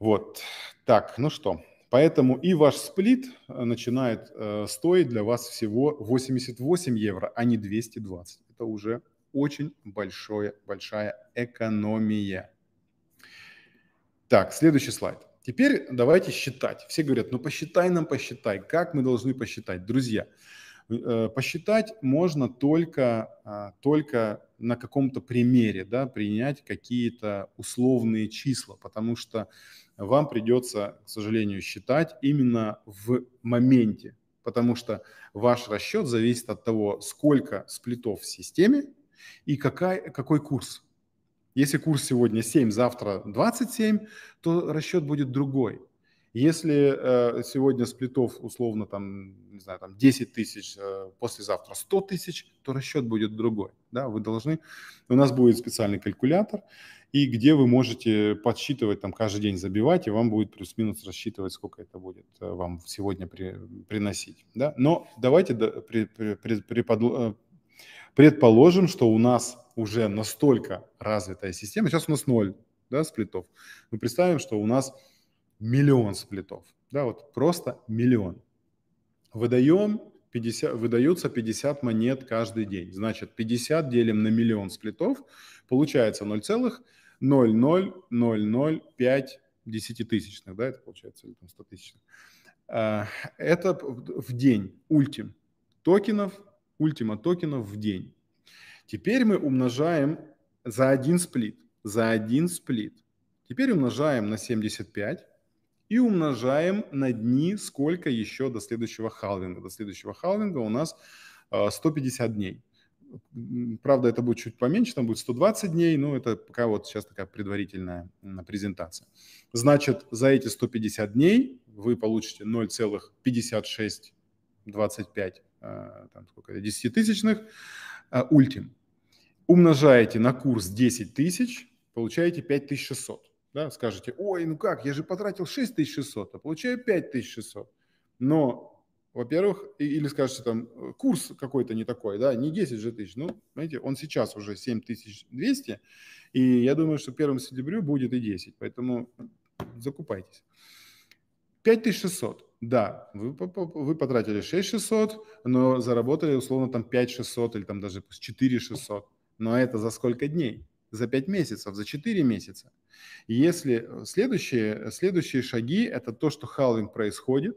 Вот. Так, ну что. Поэтому и ваш сплит э, начинает э, стоить для вас всего 88 евро, а не 220. Это уже очень большое, большая экономия. Так, следующий слайд. Теперь давайте считать. Все говорят, ну посчитай нам, посчитай. Как мы должны посчитать? Друзья, э, посчитать можно только, а, только на каком-то примере, да, принять какие-то условные числа, потому что вам придется, к сожалению, считать именно в моменте, потому что ваш расчет зависит от того, сколько сплитов в системе и какая, какой курс. Если курс сегодня 7, завтра 27, то расчет будет другой. Если э, сегодня сплитов условно там, не знаю, там 10 тысяч, э, послезавтра 100 тысяч, то расчет будет другой. Да? Вы должны, у нас будет специальный калькулятор, и где вы можете подсчитывать, там каждый день забивать, и вам будет плюс-минус рассчитывать, сколько это будет э, вам сегодня при, приносить. Да? Но давайте да, при, при, при, э, предположим, что у нас уже настолько развитая система. Сейчас у нас ноль да, сплитов. Мы представим, что у нас миллион сплитов. Да, вот просто миллион. Выдаем 50, выдаются 50 монет каждый день. Значит, 50 делим на миллион сплитов, получается 0,00005 десятитысячных, да, это получается, или там 100 тысячных. А, это в день ультим токенов, ультима токенов в день. Теперь мы умножаем за один сплит, за один сплит. Теперь умножаем на 75 и умножаем на дни, сколько еще до следующего халвинга. До следующего халвинга у нас 150 э, дней. Правда, это будет чуть поменьше, там будет 120 дней, но это пока вот сейчас такая предварительная презентация. Значит, за эти 150 дней вы получите 0,5625 э, там сколько, десятитысячных э, ультим умножаете на курс 10 тысяч, получаете 5600. Да? Скажете, ой, ну как, я же потратил 6600, а получаю 5600. Но, во-первых, или скажете, там, курс какой-то не такой, да, не 10 же тысяч, ну, знаете, он сейчас уже 7200, и я думаю, что 1 сентября будет и 10, поэтому закупайтесь. 5600. Да, вы, вы потратили 6600, но заработали условно там 5600 или там даже 4600. Но это за сколько дней? За 5 месяцев, за 4 месяца. Если э, следующие, э, следующие шаги – это то, что халвинг происходит,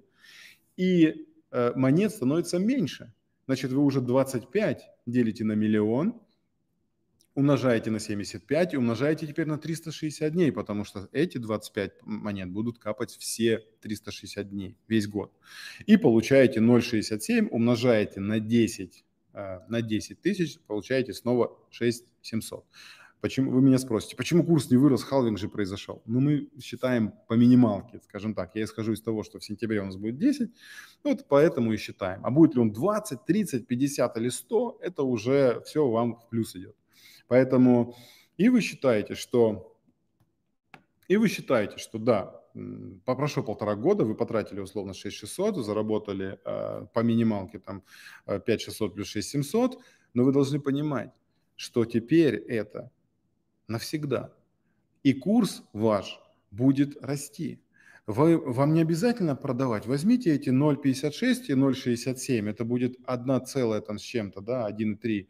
и э, монет становится меньше. Значит, вы уже 25 делите на миллион, умножаете на 75 и умножаете теперь на 360 дней, потому что эти 25 монет будут капать все 360 дней, весь год. И получаете 0,67, умножаете на 10 Э, на 10 тысяч, получаете снова 6700. Почему, вы меня спросите, почему курс не вырос, халвинг же произошел? Ну, мы считаем по минималке, скажем так. Я исхожу из того, что в сентябре у нас будет 10, ну, вот поэтому и считаем. А будет ли он 20, 30, 50 или 100, это уже все вам в плюс идет. Поэтому и вы считаете, что... И вы считаете, что да, Попрошу полтора года, вы потратили условно 6600, заработали э, по минималке там 5600 а, плюс 6700, но вы должны понимать, что теперь это навсегда. И курс ваш будет расти. Вы, вам не обязательно продавать. Возьмите эти 0,56 и 0,67, это будет 1 целая там с чем-то, да, 1,3,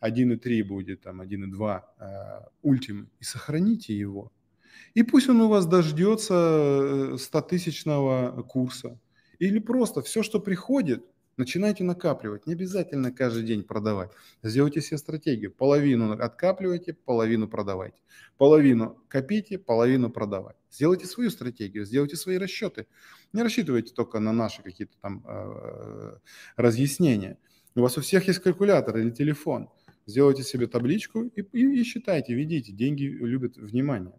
1,3 будет там, 1,2 э, ультим, и сохраните его и пусть он у вас дождется 100-тысячного э, курса. Или просто все, что приходит, начинайте накапливать. Не обязательно каждый день продавать. Сделайте себе стратегию. Половину откапливайте, половину продавайте. Половину копите, половину продавайте. Сделайте свою стратегию, сделайте свои расчеты. Не рассчитывайте только на наши какие-то там э, разъяснения. У вас у всех есть калькулятор или телефон. Сделайте себе табличку и, и, и считайте, ведите. Деньги любят внимание.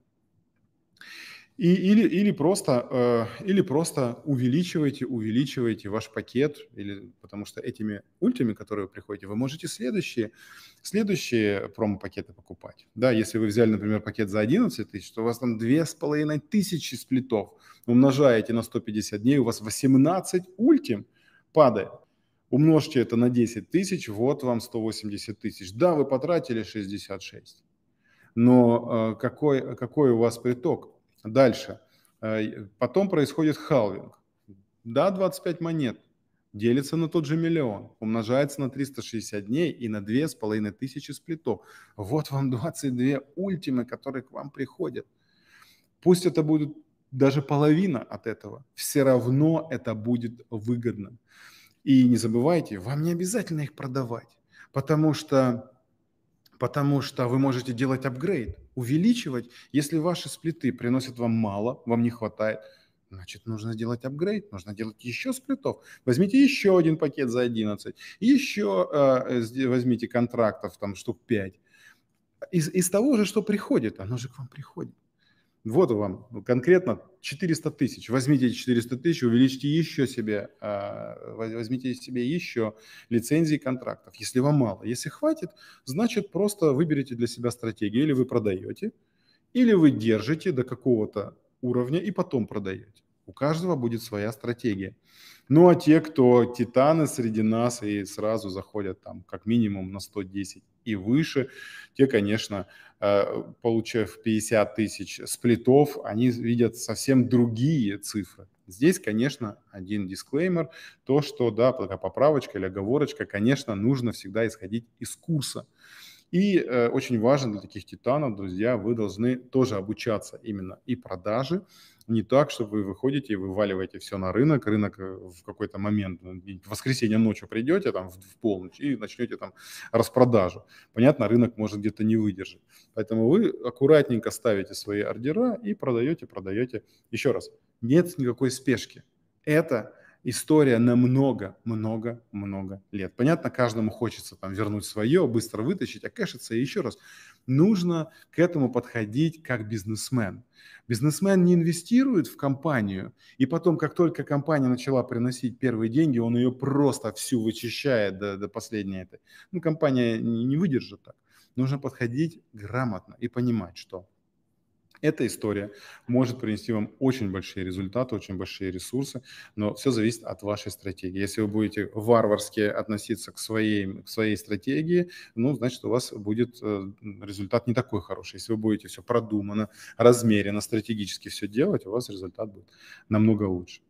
И, или, или, просто, э, или просто увеличивайте, увеличивайте ваш пакет, или, потому что этими ультами, которые вы приходите, вы можете следующие, следующие промо-пакеты покупать. Да, если вы взяли, например, пакет за 11 тысяч, то у вас там 2500 сплитов. Умножаете на 150 дней, у вас 18 ультим падает. Умножьте это на 10 тысяч, вот вам 180 тысяч. Да, вы потратили 66. Но э, какой, какой у вас приток? Дальше. Э, потом происходит халвинг. Да, 25 монет делится на тот же миллион, умножается на 360 дней и на 2500 сплитов. Вот вам 22 ультимы, которые к вам приходят. Пусть это будет даже половина от этого, все равно это будет выгодно. И не забывайте, вам не обязательно их продавать, потому что, потому что вы можете делать апгрейд увеличивать. Если ваши сплиты приносят вам мало, вам не хватает, значит, нужно сделать апгрейд, нужно делать еще сплитов. Возьмите еще один пакет за 11, еще э, э возьмите контрактов там штук 5. Из, из того же, что приходит, оно же к вам приходит. Вот вам конкретно 400 тысяч. Возьмите эти 400 тысяч, увеличьте еще себе, а, возьмите себе еще лицензии контрактов, если вам мало. Если хватит, значит просто выберите для себя стратегию. Или вы продаете, или вы держите до какого-то уровня и потом продаете. У каждого будет своя стратегия. Ну а те, кто титаны среди нас и сразу заходят там как минимум на 110 и выше, те, конечно, э, получив 50 тысяч сплитов, они видят совсем другие цифры. Здесь, конечно, один дисклеймер, то, что, да, поправочка или оговорочка, конечно, нужно всегда исходить из курса. И э, очень важно для таких титанов, друзья, вы должны тоже обучаться именно и продажи, не так, что вы выходите и вываливаете все на рынок, рынок э, в какой-то момент, ну, в воскресенье ночью придете там в, в полночь и начнете там распродажу. Понятно, рынок может где-то не выдержать. Поэтому вы аккуратненько ставите свои ордера и продаете, продаете. Еще раз, нет никакой спешки. Это история на много-много-много лет. Понятно, каждому хочется там вернуть свое, быстро вытащить, а кэшиться еще раз. Нужно к этому подходить как бизнесмен. Бизнесмен не инвестирует в компанию, и потом, как только компания начала приносить первые деньги, он ее просто всю вычищает до, до последней этой. Ну, компания не выдержит так. Нужно подходить грамотно и понимать, что эта история может принести вам очень большие результаты, очень большие ресурсы, но все зависит от вашей стратегии. Если вы будете варварски относиться к своей, к своей стратегии, ну, значит, у вас будет э, результат не такой хороший. Если вы будете все продумано, размеренно, стратегически все делать, у вас результат будет намного лучше.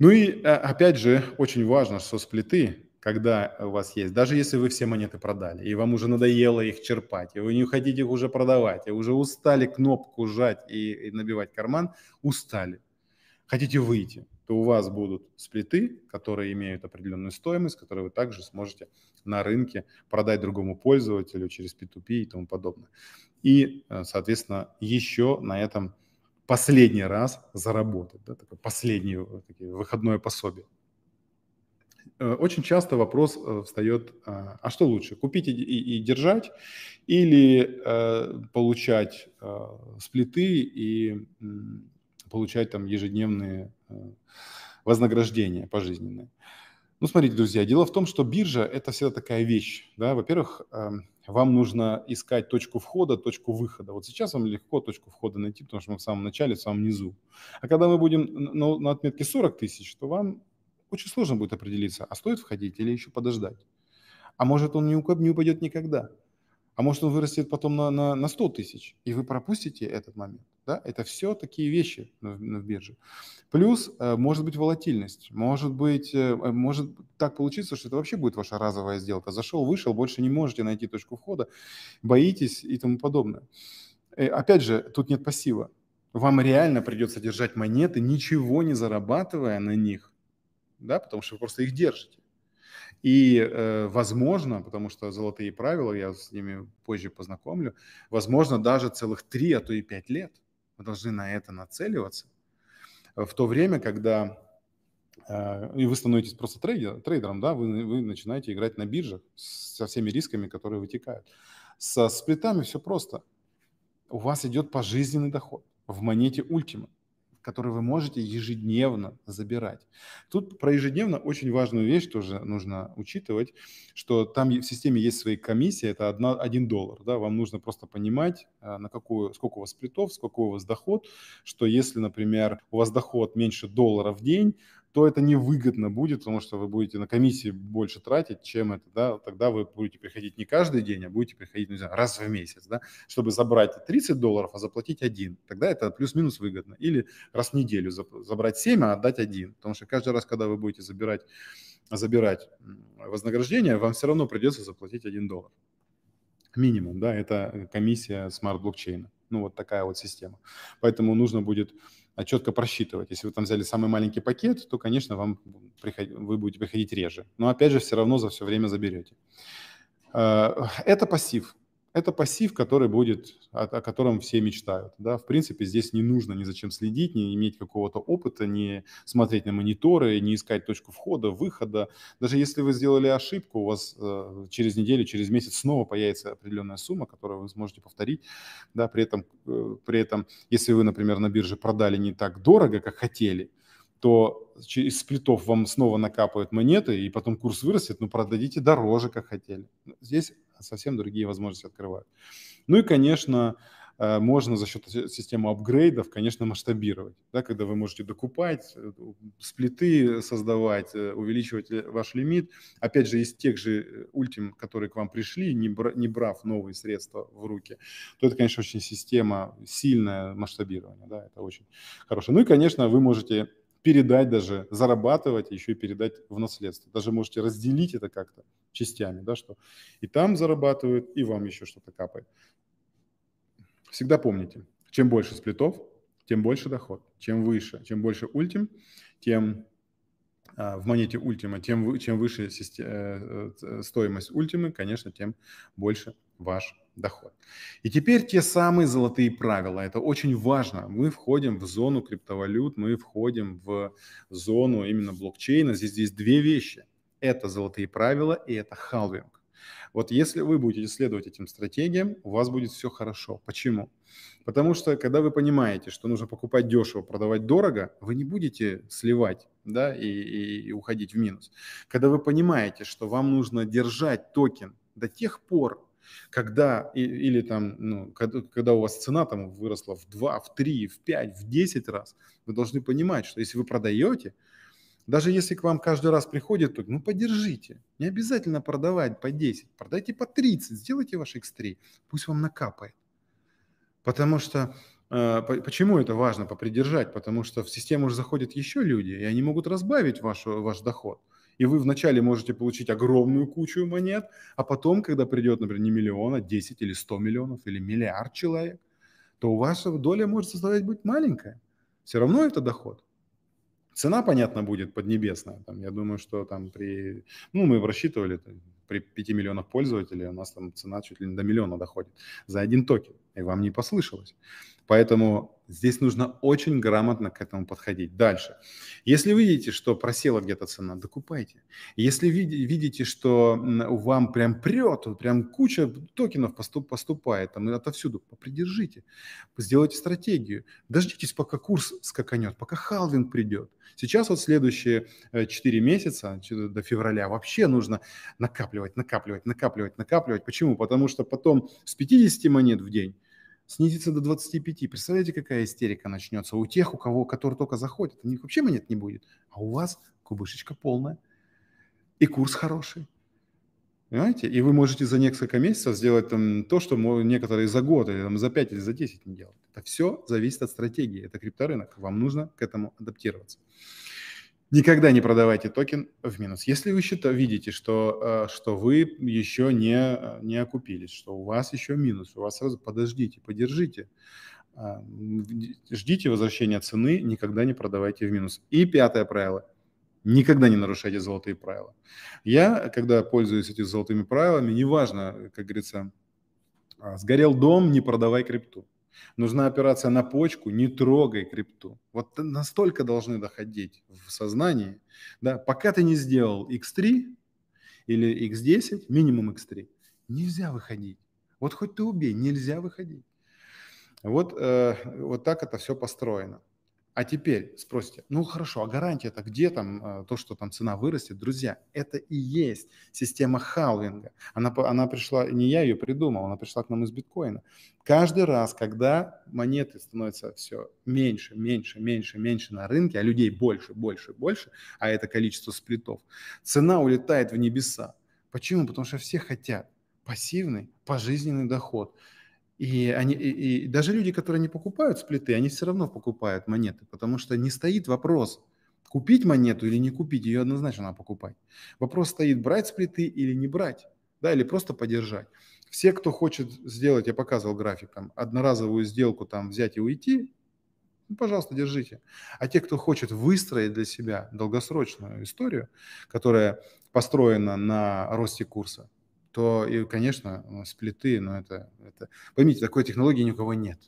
Ну и, а, опять же, очень важно, что сплиты когда у вас есть, даже если вы все монеты продали, и вам уже надоело их черпать, и вы не хотите их уже продавать, и уже устали кнопку жать и, и набивать карман, устали, хотите выйти, то у вас будут сплиты, которые имеют определенную стоимость, которые вы также сможете на рынке продать другому пользователю через P2P и тому подобное. И, э, соответственно, еще на этом последний раз заработать, да, такое последнее э, выходное пособие. Э, очень часто вопрос э, встает, а, а что лучше, купить и, и, держать или э, получать э, сплиты и э, получать там ежедневные э, вознаграждения пожизненные. Ну, смотрите, друзья, дело в том, что биржа – это всегда такая вещь. Да? Во-первых, э, вам нужно искать точку входа, точку выхода. Вот сейчас вам легко точку входа найти, потому что мы в самом начале, в самом низу. А когда мы будем на, ну, на отметке 40 тысяч, то вам очень сложно будет определиться, а стоит входить или еще подождать. А может, он не упадет никогда. А может, он вырастет потом на, на, на 100 тысяч, и вы пропустите этот момент. Да? Это все такие вещи на, на бирже. Плюс э, может быть волатильность, может быть, э, э, может так получиться, что это вообще будет ваша разовая сделка. Зашел, вышел, больше не можете найти точку входа, боитесь и тому подобное. И, опять же, тут нет пассива. Вам реально придется держать монеты, ничего не зарабатывая на них, да, потому что вы просто их держите. И, э, возможно, потому что золотые правила, я с ними позже познакомлю, возможно, даже целых три, а то и пять лет вы должны на это нацеливаться. В то время, когда э, и вы становитесь просто трейдер, трейдером, да, вы, вы начинаете играть на биржах со всеми рисками, которые вытекают. Со сплитами все просто. У вас идет пожизненный доход в монете Ultima которые вы можете ежедневно забирать. Тут про ежедневно очень важную вещь тоже нужно учитывать, что там в системе есть свои комиссии, это 1, 1 доллар. Да? Вам нужно просто понимать, а, на какую, сколько у вас плитов, сколько у вас доход, что если, например, у вас доход меньше доллара в день, то это невыгодно будет, потому что вы будете на комиссии больше тратить, чем это, да, тогда вы будете приходить не каждый день, а будете приходить, ну, не знаю, раз в месяц, да, чтобы забрать 30 долларов, а заплатить один, тогда это плюс-минус выгодно. Или раз в неделю забрать 7, а отдать один, потому что каждый раз, когда вы будете забирать, забирать вознаграждение, вам все равно придется заплатить 1 доллар. Минимум, да, это комиссия смарт-блокчейна. Ну, вот такая вот система. Поэтому нужно будет а четко просчитывать. Если вы там взяли самый маленький пакет, то, конечно, вам приход... вы будете приходить реже. Но, опять же, все равно за все время заберете. Э, это пассив. Это пассив, который будет, о, о котором все мечтают. Да? В принципе, здесь не нужно ни зачем следить, не иметь какого-то опыта, не смотреть на мониторы, не искать точку входа, выхода. Даже если вы сделали ошибку, у вас э, через неделю, через месяц снова появится определенная сумма, которую вы сможете повторить. Да? При, этом, э, при этом, если вы, например, на бирже продали не так дорого, как хотели, то из сплитов вам снова накапают монеты, и потом курс вырастет, но продадите дороже, как хотели. Здесь а совсем другие возможности открывают. Ну и, конечно, э, можно за счет системы апгрейдов, конечно, масштабировать, да, когда вы можете докупать, э, сплиты создавать, э, увеличивать ваш лимит. Опять же, из тех же ультим, которые к вам пришли, не, бра- не брав новые средства в руки, то это, конечно, очень система сильное масштабирование, да, это очень хорошо. Ну и, конечно, вы можете передать даже, зарабатывать, а еще и передать в наследство. Даже можете разделить это как-то частями, да, что и там зарабатывают, и вам еще что-то капает. Всегда помните, чем больше сплитов, тем больше доход. Чем выше, чем больше ультим, тем а, в монете ультима, тем, чем выше э, э, э, стоимость ультимы, конечно, тем больше ваш доход. И теперь те самые золотые правила. Это очень важно. Мы входим в зону криптовалют, мы входим в зону именно блокчейна. Здесь есть две вещи. Это золотые правила и это халвинг. Вот если вы будете следовать этим стратегиям, у вас будет все хорошо. Почему? Потому что когда вы понимаете, что нужно покупать дешево, продавать дорого, вы не будете сливать да, и, и, и уходить в минус. Когда вы понимаете, что вам нужно держать токен до тех пор, когда или там, ну, когда, у вас цена там выросла в 2, в 3, в 5, в 10 раз, вы должны понимать, что если вы продаете, даже если к вам каждый раз приходит, то, ну, подержите, Не обязательно продавать по 10, продайте по 30, сделайте ваш X3, пусть вам накапает. Потому что э, Почему это важно попридержать? Потому что в систему уже заходят еще люди, и они могут разбавить вашу, ваш доход. И вы вначале можете получить огромную кучу монет, а потом, когда придет, например, не миллион, а 10 или 100 миллионов, или миллиард человек, то у ваша доля может составлять быть маленькая. Все равно это доход. Цена, понятно, будет поднебесная. Там, я думаю, что там при... Ну, мы рассчитывали, при 5 миллионах пользователей у нас там цена чуть ли не до миллиона доходит за один токен. И вам не послышалось. Поэтому здесь нужно очень грамотно к этому подходить. Дальше. Если видите, что просела где-то цена, докупайте. Если видите, что вам прям прет, прям куча токенов поступает, там отовсюду, попридержите, сделайте стратегию. Дождитесь, пока курс скаканет, пока халвинг придет. Сейчас вот следующие 4 э, месяца до февраля вообще нужно накапливать, накапливать, накапливать, накапливать. Почему? Потому что потом с 50 монет в день снизится до 25. Представляете, какая истерика начнется у тех, у кого, которые только заходят. У них вообще монет не будет. А у вас кубышечка полная. И курс хороший. Понимаете? И вы можете за несколько месяцев сделать там, то, что некоторые за год, или там, за 5 или за 10 не делают. Это все зависит от стратегии. Это крипторынок. Вам нужно к этому адаптироваться. Никогда не продавайте токен в минус. Если вы считаете, видите, что, э, что вы еще не, э, не окупились, что у вас еще минус, у вас сразу подождите, подержите. А, ждите возвращения цены, никогда не продавайте в минус. И пятое правило. Никогда не нарушайте золотые правила. Я, когда пользуюсь этими золотыми правилами, неважно, э, как говорится, а, сгорел дом, не продавай крипту. Нужна операция на почку, не трогай крипту. Вот настолько должны доходить в сознании. Да? Пока ты не сделал X3 или X10, минимум X3, нельзя выходить. Вот хоть ты убей, нельзя выходить. Вот, э, вот так это все построено. А теперь спросите, ну хорошо, а гарантия-то где там, а, то, что там цена вырастет? Друзья, это и есть система халвинга. Она, она пришла, не я ее придумал, она пришла к нам из биткоина. Каждый раз, когда монеты становятся все меньше, меньше, меньше, меньше на рынке, а людей больше, больше, больше, а это количество сплитов, цена улетает в небеса. Почему? Потому что все хотят пассивный пожизненный доход – и, они, и, и даже люди, которые не покупают сплиты, они все равно покупают монеты, потому что не стоит вопрос, купить монету или не купить, ее однозначно надо покупать. Вопрос стоит, брать сплиты или не брать, да, или просто подержать. Все, кто хочет сделать, я показывал график, там, одноразовую сделку там взять и уйти, ну, пожалуйста, держите. А те, кто хочет выстроить для себя долгосрочную историю, которая построена на росте курса, то, и, конечно, сплиты, но это, это... Поймите, такой технологии ни у кого нет.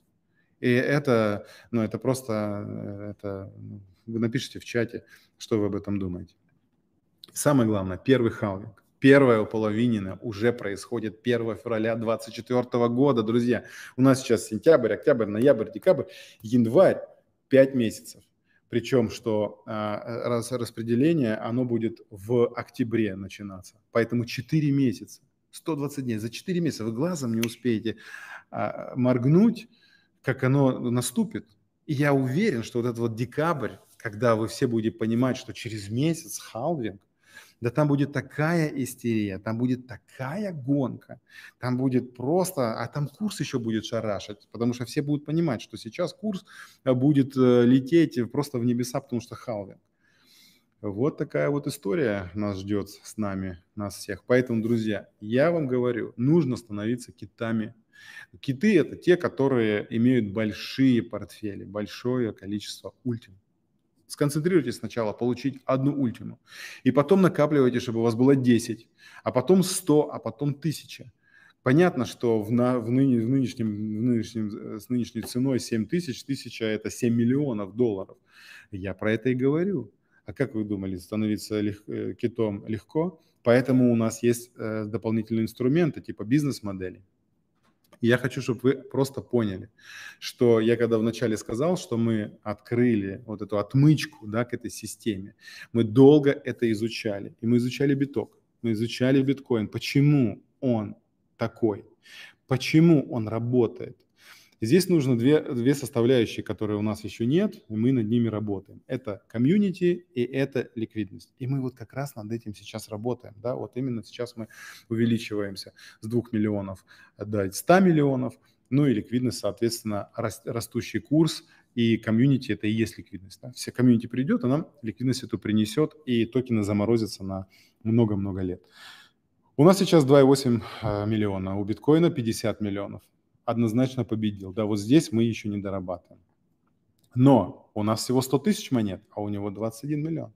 И это, ну, это просто, это, ну, вы напишите в чате, что вы об этом думаете. Самое главное, первый халвинг. Первая уполовинина уже происходит 1 февраля 2024 года, друзья. У нас сейчас сентябрь, октябрь, ноябрь, декабрь, январь, 5 месяцев. Причем, что а, распределение, оно будет в октябре начинаться. Поэтому 4 месяца. 120 дней, за 4 месяца вы глазом не успеете а, моргнуть, как оно наступит. И я уверен, что вот этот вот декабрь, когда вы все будете понимать, что через месяц халвинг, да там будет такая истерия, там будет такая гонка, там будет просто, а там курс еще будет шарашить, потому что все будут понимать, что сейчас курс э, будет э, лететь просто в небеса, потому что халвинг. Вот такая вот история нас ждет с нами, нас всех. Поэтому, друзья, я вам говорю, нужно становиться китами. Киты – это те, которые имеют большие портфели, большое количество ультим. Сконцентрируйтесь сначала, получить одну ультиму. И потом накапливайте, чтобы у вас было 10, а потом 100, а потом 1000. Понятно, что в, на, в, ныне, в, нынешнем, в нынешнем, э, с нынешней ценой 7 тысяч, тысяча – это 7 миллионов долларов. Я про это и говорю. А как вы думали, становиться лег... Э, китом легко? Поэтому у нас есть э, дополнительные инструменты типа бизнес-модели. Я хочу, чтобы вы просто поняли, что я когда вначале сказал, что мы открыли вот эту отмычку да, к этой системе, мы долго это изучали. И мы изучали биток, мы изучали биткоин. Почему он такой? Почему он работает? Здесь нужно две, две составляющие, которые у нас еще нет, и мы над ними работаем. Это комьюнити и это ликвидность. И мы вот как раз над этим сейчас работаем. Да? Вот именно сейчас мы увеличиваемся с 2 миллионов э, до 100 миллионов. Ну и ликвидность, соответственно, растущий курс, и комьюнити – это и есть ликвидность. Да? Все комьюнити придет, она ликвидность эту принесет, и токены заморозятся на много-много лет. У нас сейчас 2,8 э, миллиона, у биткоина 50 миллионов однозначно победил. Да, вот здесь мы еще не дорабатываем. Но у нас всего 100 тысяч монет, а у него 21 миллион.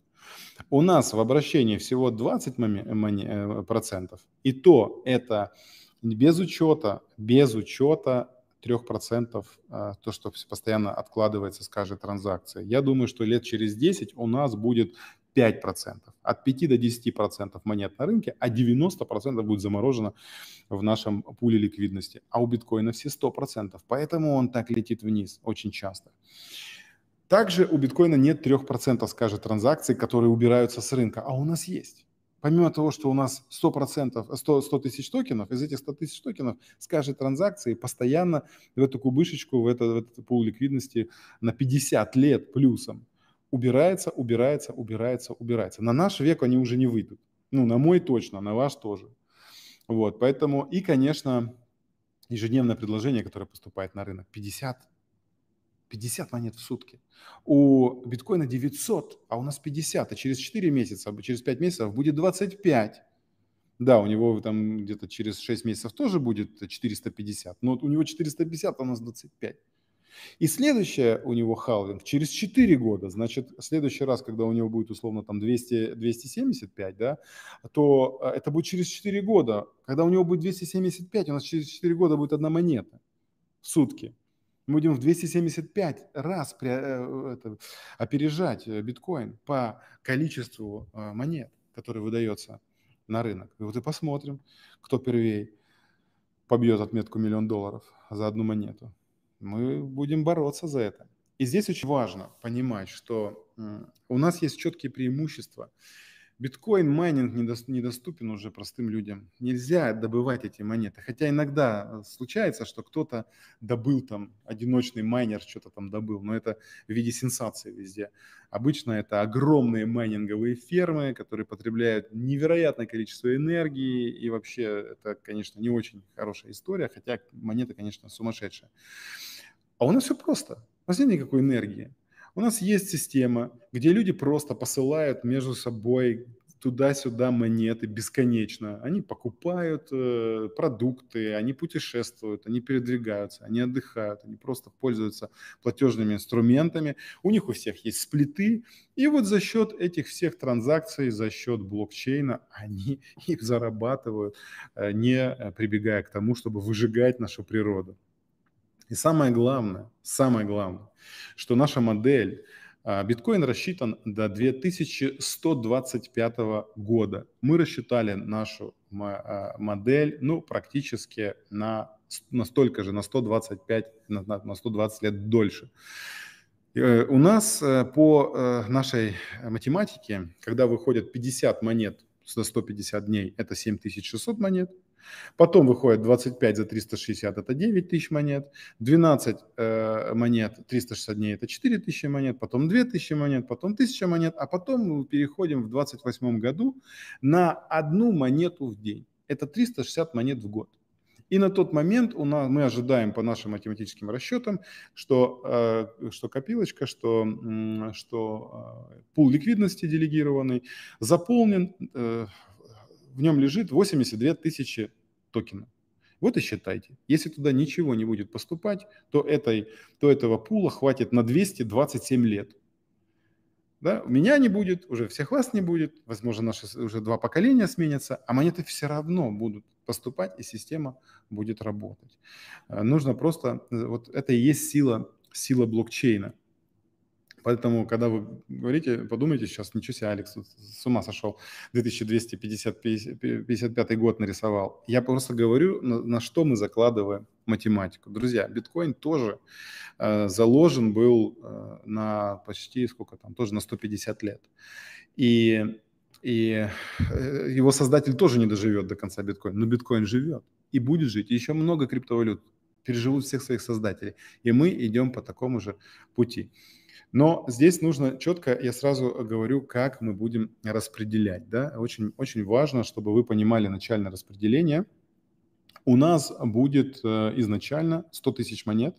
У нас в обращении всего 20 моне- э, процентов. И то это без учета, без учета 3%, э, то, что постоянно откладывается с каждой транзакции. Я думаю, что лет через 10 у нас будет 5%. От 5 до 10% монет на рынке, а 90% будет заморожено в нашем пуле ликвидности. А у биткоина все 100%, поэтому он так летит вниз очень часто. Также у биткоина нет 3% скажет транзакций, которые убираются с рынка, а у нас есть. Помимо того, что у нас 100%, 100, 100 тысяч токенов, из этих 100 тысяч токенов скажет транзакции постоянно в эту кубышечку, в этот, в этот пул ликвидности на 50 лет плюсом убирается, убирается, убирается, убирается. На наш век они уже не выйдут. Ну, на мой точно, на ваш тоже. Вот, поэтому и, конечно, ежедневное предложение, которое поступает на рынок, 50 50 монет в сутки. У биткоина 900, а у нас 50, а через 4 месяца, через 5 месяцев будет 25. Да, у него там где-то через 6 месяцев тоже будет 450, но у него 450, а у нас 25. И следующая у него халвинг через 4 года, значит, следующий раз, когда у него будет условно там 200, 275, да, то э, это будет через 4 года. Когда у него будет 275, у нас через 4 года будет одна монета в сутки. Мы будем в 275 раз при, э, э, это, опережать биткоин по количеству монет, которые выдается на рынок. И вот и посмотрим, кто первей побьет отметку миллион долларов за одну монету мы будем бороться за это. И здесь очень важно понимать, что у нас есть четкие преимущества. Биткоин-майнинг недоступен уже простым людям. Нельзя добывать эти монеты. Хотя иногда э, случается, что кто-то добыл там, одиночный майнер что-то там добыл, но это в виде сенсации везде. Обычно это огромные майнинговые фермы, которые потребляют невероятное количество энергии, и вообще это, конечно, не очень хорошая история, хотя монета, конечно, сумасшедшая. А у нас все просто. У нас нет никакой энергии. У нас есть система, где люди просто посылают между собой туда-сюда монеты бесконечно. Они покупают э, продукты, они путешествуют, они передвигаются, они отдыхают, они просто пользуются платежными инструментами. У них у всех есть сплиты. И вот за счет этих всех транзакций, за счет блокчейна они их зарабатывают, э, не э, прибегая к тому, чтобы выжигать нашу природу. И самое главное, самое главное, что наша модель а, Биткоин рассчитан до 2125 года. Мы рассчитали нашу а, модель ну, практически на, настолько же, на 125, на, на 120 лет дольше. Э, у нас э, по э, нашей математике, когда выходят 50 монет за 150 дней, это 7600 монет – Потом выходит 25 за 360, это 9 тысяч монет, 12 э, монет, 360 дней, это 4 тысячи монет, потом 2 тысячи монет, потом 1000 монет, а потом мы переходим в 28 году на одну монету в день. Это 360 монет в год. И на тот момент у нас, мы ожидаем по нашим математическим расчетам, что, э, что копилочка, что, что э, пул ликвидности делегированный заполнен э, в нем лежит 82 тысячи токенов. Вот и считайте. Если туда ничего не будет поступать, то, этой, то этого пула хватит на 227 лет. Да? У Меня не будет, уже всех вас не будет, возможно, наши уже два поколения сменятся, а монеты все равно будут поступать, и система будет работать. Э, нужно просто... Э, вот это и есть сила, сила блокчейна – Поэтому, когда вы говорите, подумайте сейчас, ничего себе, Алекс с ума сошел, 2255 э, год нарисовал. Я просто говорю, на, на что мы закладываем математику. Друзья, биткоин тоже э, заложен был э, на почти, сколько там, тоже на 150 лет. И, и э, его создатель тоже не доживет до конца биткоина, но биткоин живет и будет жить. еще много криптовалют переживут всех своих создателей. И мы идем по такому же пути. Но здесь нужно четко, я сразу говорю, как мы будем распределять. Да? Очень, очень важно, чтобы вы понимали начальное распределение. У нас будет э, изначально 100 тысяч монет,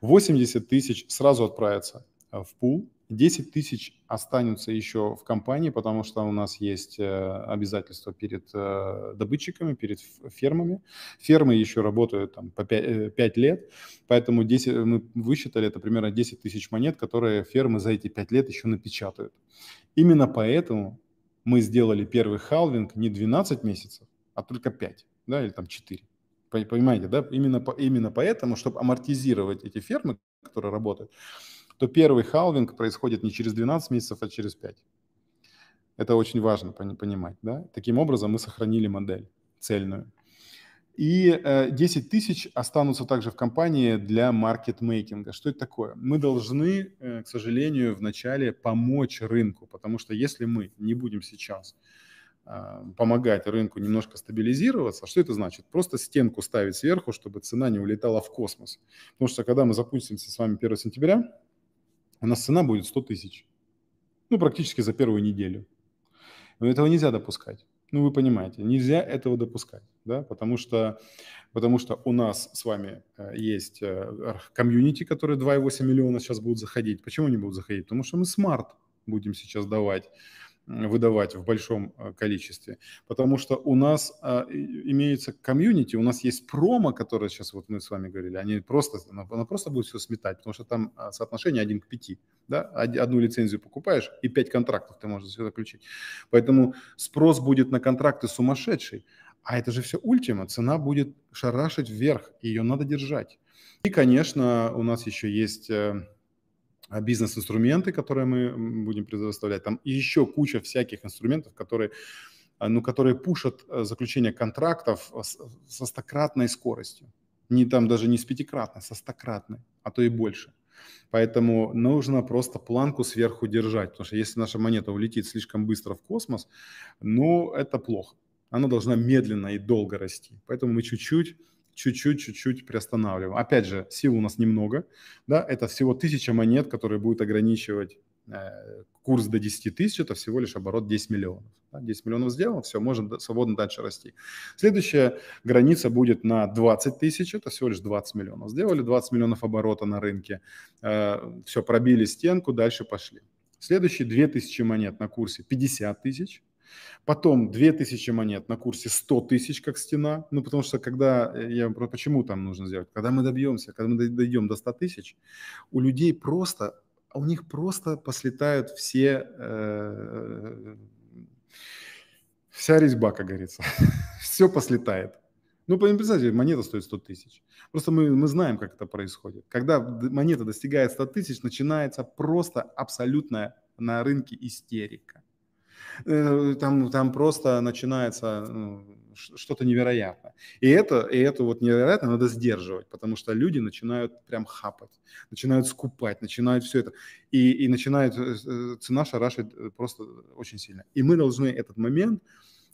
80 тысяч сразу отправятся э, в пул, 10 тысяч останутся еще в компании, потому что у нас есть э, обязательства перед э, добытчиками, перед фермами. Фермы еще работают там, по 5, 5 э, лет, поэтому 10, мы высчитали, это примерно 10 тысяч монет, которые фермы за эти 5 лет еще напечатают. Именно поэтому мы сделали первый халвинг не 12 месяцев, а только 5, да, или там 4. Понимаете, да? Именно, именно поэтому, чтобы амортизировать эти фермы, которые работают, то первый халвинг происходит не через 12 месяцев, а через 5. Это очень важно понимать. Да? Таким образом мы сохранили модель цельную. И 10 э, тысяч останутся также в компании для маркетмейкинга. Что это такое? Мы должны, э, к сожалению, вначале помочь рынку, потому что если мы не будем сейчас э, помогать рынку немножко стабилизироваться. Что это значит? Просто стенку ставить сверху, чтобы цена не улетала в космос. Потому что когда мы запустимся с вами 1 сентября, у а нас цена будет 100 тысяч. Ну, практически за первую неделю. Но этого нельзя допускать. Ну, вы понимаете, нельзя этого допускать, да, потому что, потому что у нас с вами э, есть э, комьюнити, которые 2,8 миллиона сейчас будут заходить. Почему они будут заходить? Потому что мы смарт будем сейчас давать выдавать в большом э, количестве, потому что у нас а, имеется комьюнити, у нас есть промо, которое сейчас вот мы с вами говорили, они просто, она просто будет все сметать, потому что там а, соотношение 1 к 5, да, одну лицензию покупаешь и 5 контрактов ты можешь все заключить. Поэтому спрос будет на контракты сумасшедший, а это же все ультима, цена будет шарашить вверх, ее надо держать. И, конечно, у нас еще есть э, а, бизнес-инструменты, которые мы будем предоставлять, там еще куча всяких инструментов, которые, а, ну, которые пушат э, заключение контрактов э, со стократной скоростью. Не там даже не с пятикратной, со стократной, а то и больше. Поэтому нужно просто планку сверху держать, потому что если наша монета улетит слишком быстро в космос, ну, это плохо. Она должна медленно и долго расти. Поэтому мы чуть-чуть чуть-чуть, чуть-чуть приостанавливаем. Опять же, сил у нас немного, да, это всего тысяча монет, которые будут ограничивать э, курс до 10 тысяч, это всего лишь оборот 10 миллионов. Да, 10 миллионов сделано, все, можно свободно дальше расти. Следующая граница будет на 20 тысяч, это всего лишь 20 миллионов. Сделали 20 миллионов оборота на рынке, э, все, пробили стенку, дальше пошли. Следующие 2000 монет на курсе 50 тысяч – Потом 2000 монет на курсе 100 тысяч как стена. Ну, потому что когда, э, я про почему там нужно сделать? Когда мы добьемся, когда мы дойдем до 100 тысяч, у людей просто, у них просто послетают все, э, вся резьба, как говорится. Все послетает. Ну, представьте, монета стоит 100 тысяч. Просто мы, мы знаем, как это происходит. Когда монета достигает 100 тысяч, начинается просто абсолютная на рынке истерика. Э, там, там просто начинается ну, что-то невероятное. И это, и это вот невероятно надо сдерживать, потому что люди начинают прям хапать, начинают скупать, начинают все это. И, и начинает э, э, цена шарашить просто очень сильно. И мы должны этот момент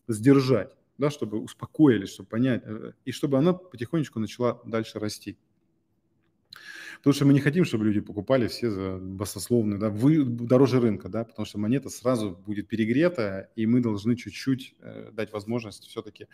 сдержать, да, чтобы успокоились, чтобы понять, и чтобы она потихонечку начала дальше расти. Потому что мы не хотим, чтобы люди покупали все за баснословные, да, вы дороже рынка, да, потому что монета сразу будет перегрета, и мы должны чуть-чуть э, дать возможность все-таки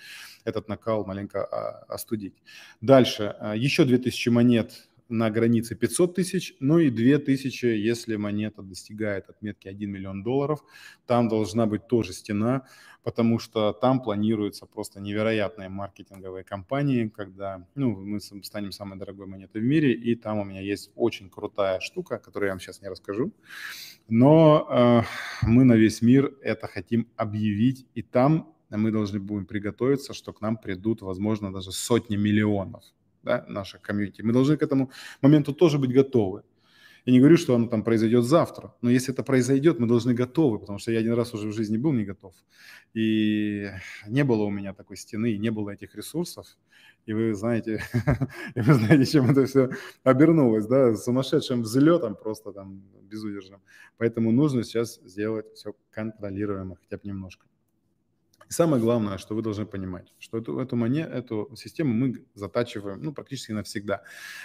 этот накал маленько а, остудить. Дальше, а, еще 2000 монет на границе 500 тысяч, ну и 2 тысячи, если монета достигает отметки 1 миллион долларов. Там должна быть тоже стена, потому что там планируются просто невероятные маркетинговые кампании, когда ну, мы станем самой дорогой монетой в мире, и там у меня есть очень крутая штука, которую я вам сейчас не расскажу. Но э, мы на весь мир это хотим объявить, и там мы должны будем приготовиться, что к нам придут, возможно, даже сотни миллионов да, наше комьюнити. Мы должны к этому моменту тоже быть готовы. Я не говорю, что оно там произойдет завтра, но если это произойдет, мы должны готовы, потому что я один раз уже в жизни был не готов. И не было у меня такой стены, и не было этих ресурсов. И вы знаете, и вы знаете, чем это все обернулось, да, сумасшедшим взлетом просто там безудержным. Поэтому нужно сейчас сделать все контролируемо хотя бы немножко. И самое главное, что вы должны понимать, что эту, эту, моне, эту систему мы затачиваем ну, практически навсегда.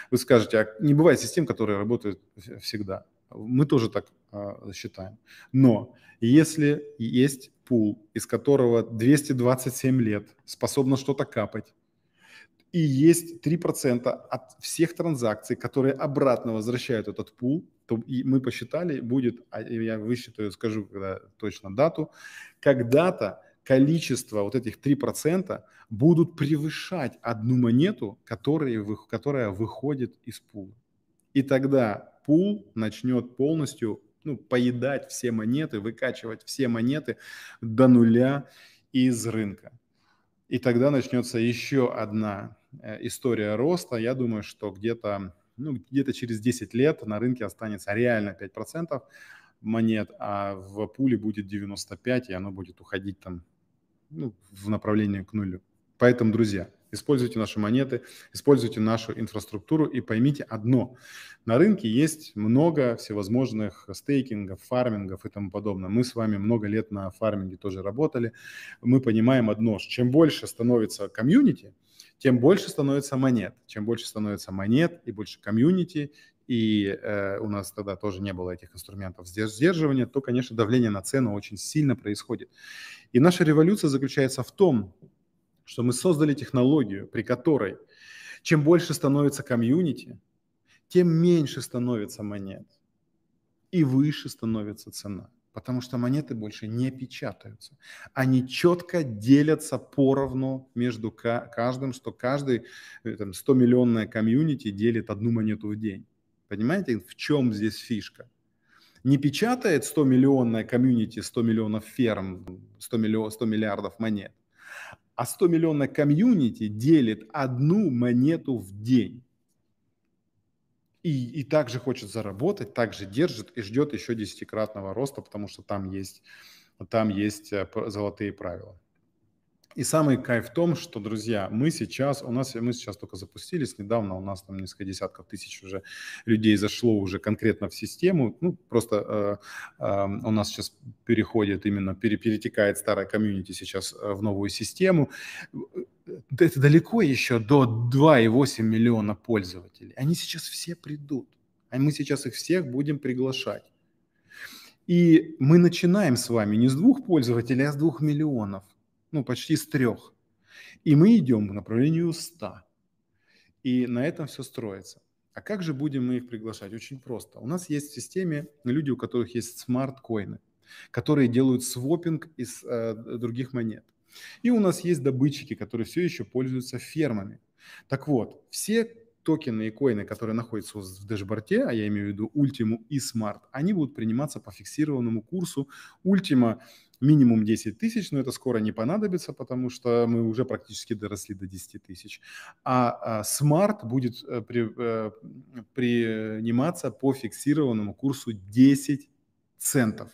Вы скажете, а не бывает систем, которые работают всегда. Мы тоже так э, считаем. Но если есть пул, из которого 227 лет способно что-то капать, и есть 3% от всех транзакций, которые обратно возвращают этот пул, то и мы посчитали, будет, а, я высчитаю, скажу когда точно дату, когда-то количество вот этих 3% будут превышать одну монету, которая, которая выходит из пула. И тогда пул начнет полностью ну, поедать все монеты, выкачивать все монеты до нуля из рынка. И тогда начнется еще одна э, история роста. Я думаю, что где-то ну, где-то через 10 лет на рынке останется реально 5% монет, а в пуле будет 95, и оно будет уходить там ну, в направлении к нулю. Поэтому, друзья, используйте наши монеты, используйте нашу инфраструктуру и поймите одно. На рынке есть много всевозможных стейкингов, фармингов и тому подобное. Мы с вами много лет на фарминге тоже работали. Мы понимаем одно, чем больше становится комьюнити, тем больше становится монет. Чем больше становится монет и больше комьюнити, и э, у нас тогда тоже не было этих инструментов сдерживания, то, конечно, давление на цену очень сильно происходит. И наша революция заключается в том, что мы создали технологию, при которой чем больше становится комьюнити, тем меньше становится монет и выше становится цена. Потому что монеты больше не печатаются. Они четко делятся поровну между каждым, что каждый э, там, 100-миллионное комьюнити делит одну монету в день. Понимаете, в чем здесь фишка? Не печатает 100-миллионная комьюнити 100 миллионов ферм, 100, миллион, 100 миллиардов монет, а 100-миллионная комьюнити делит одну монету в день. И, и также хочет заработать, также держит и ждет еще десятикратного роста, потому что там есть, там есть э, золотые правила. И самый кайф в том, что, друзья, мы сейчас, у нас, мы сейчас только запустились недавно, у нас там несколько десятков тысяч уже людей зашло уже конкретно в систему. Ну, просто э, э, у нас сейчас переходит именно, пере, перетекает старая комьюнити сейчас э, в новую систему. Э, это далеко еще до 2,8 миллиона пользователей. Они сейчас все придут, а мы сейчас их всех будем приглашать. И мы начинаем с вами не с двух пользователей, а с двух миллионов ну, почти с трех. И мы идем в направлении 100. И на этом все строится. А как же будем мы их приглашать? Очень просто. У нас есть в системе люди, у которых есть смарт-коины, которые делают свопинг из э, других монет. И у нас есть добытчики, которые все еще пользуются фермами. Так вот, все токены и коины, которые находятся в дэшборде, а я имею в виду Ultimo и Smart, они будут приниматься по фиксированному курсу. Ultimo минимум 10 тысяч, но это скоро не понадобится, потому что мы уже практически доросли до 10 тысяч. А, а Smart будет э, при, э, приниматься по фиксированному курсу 10 центов.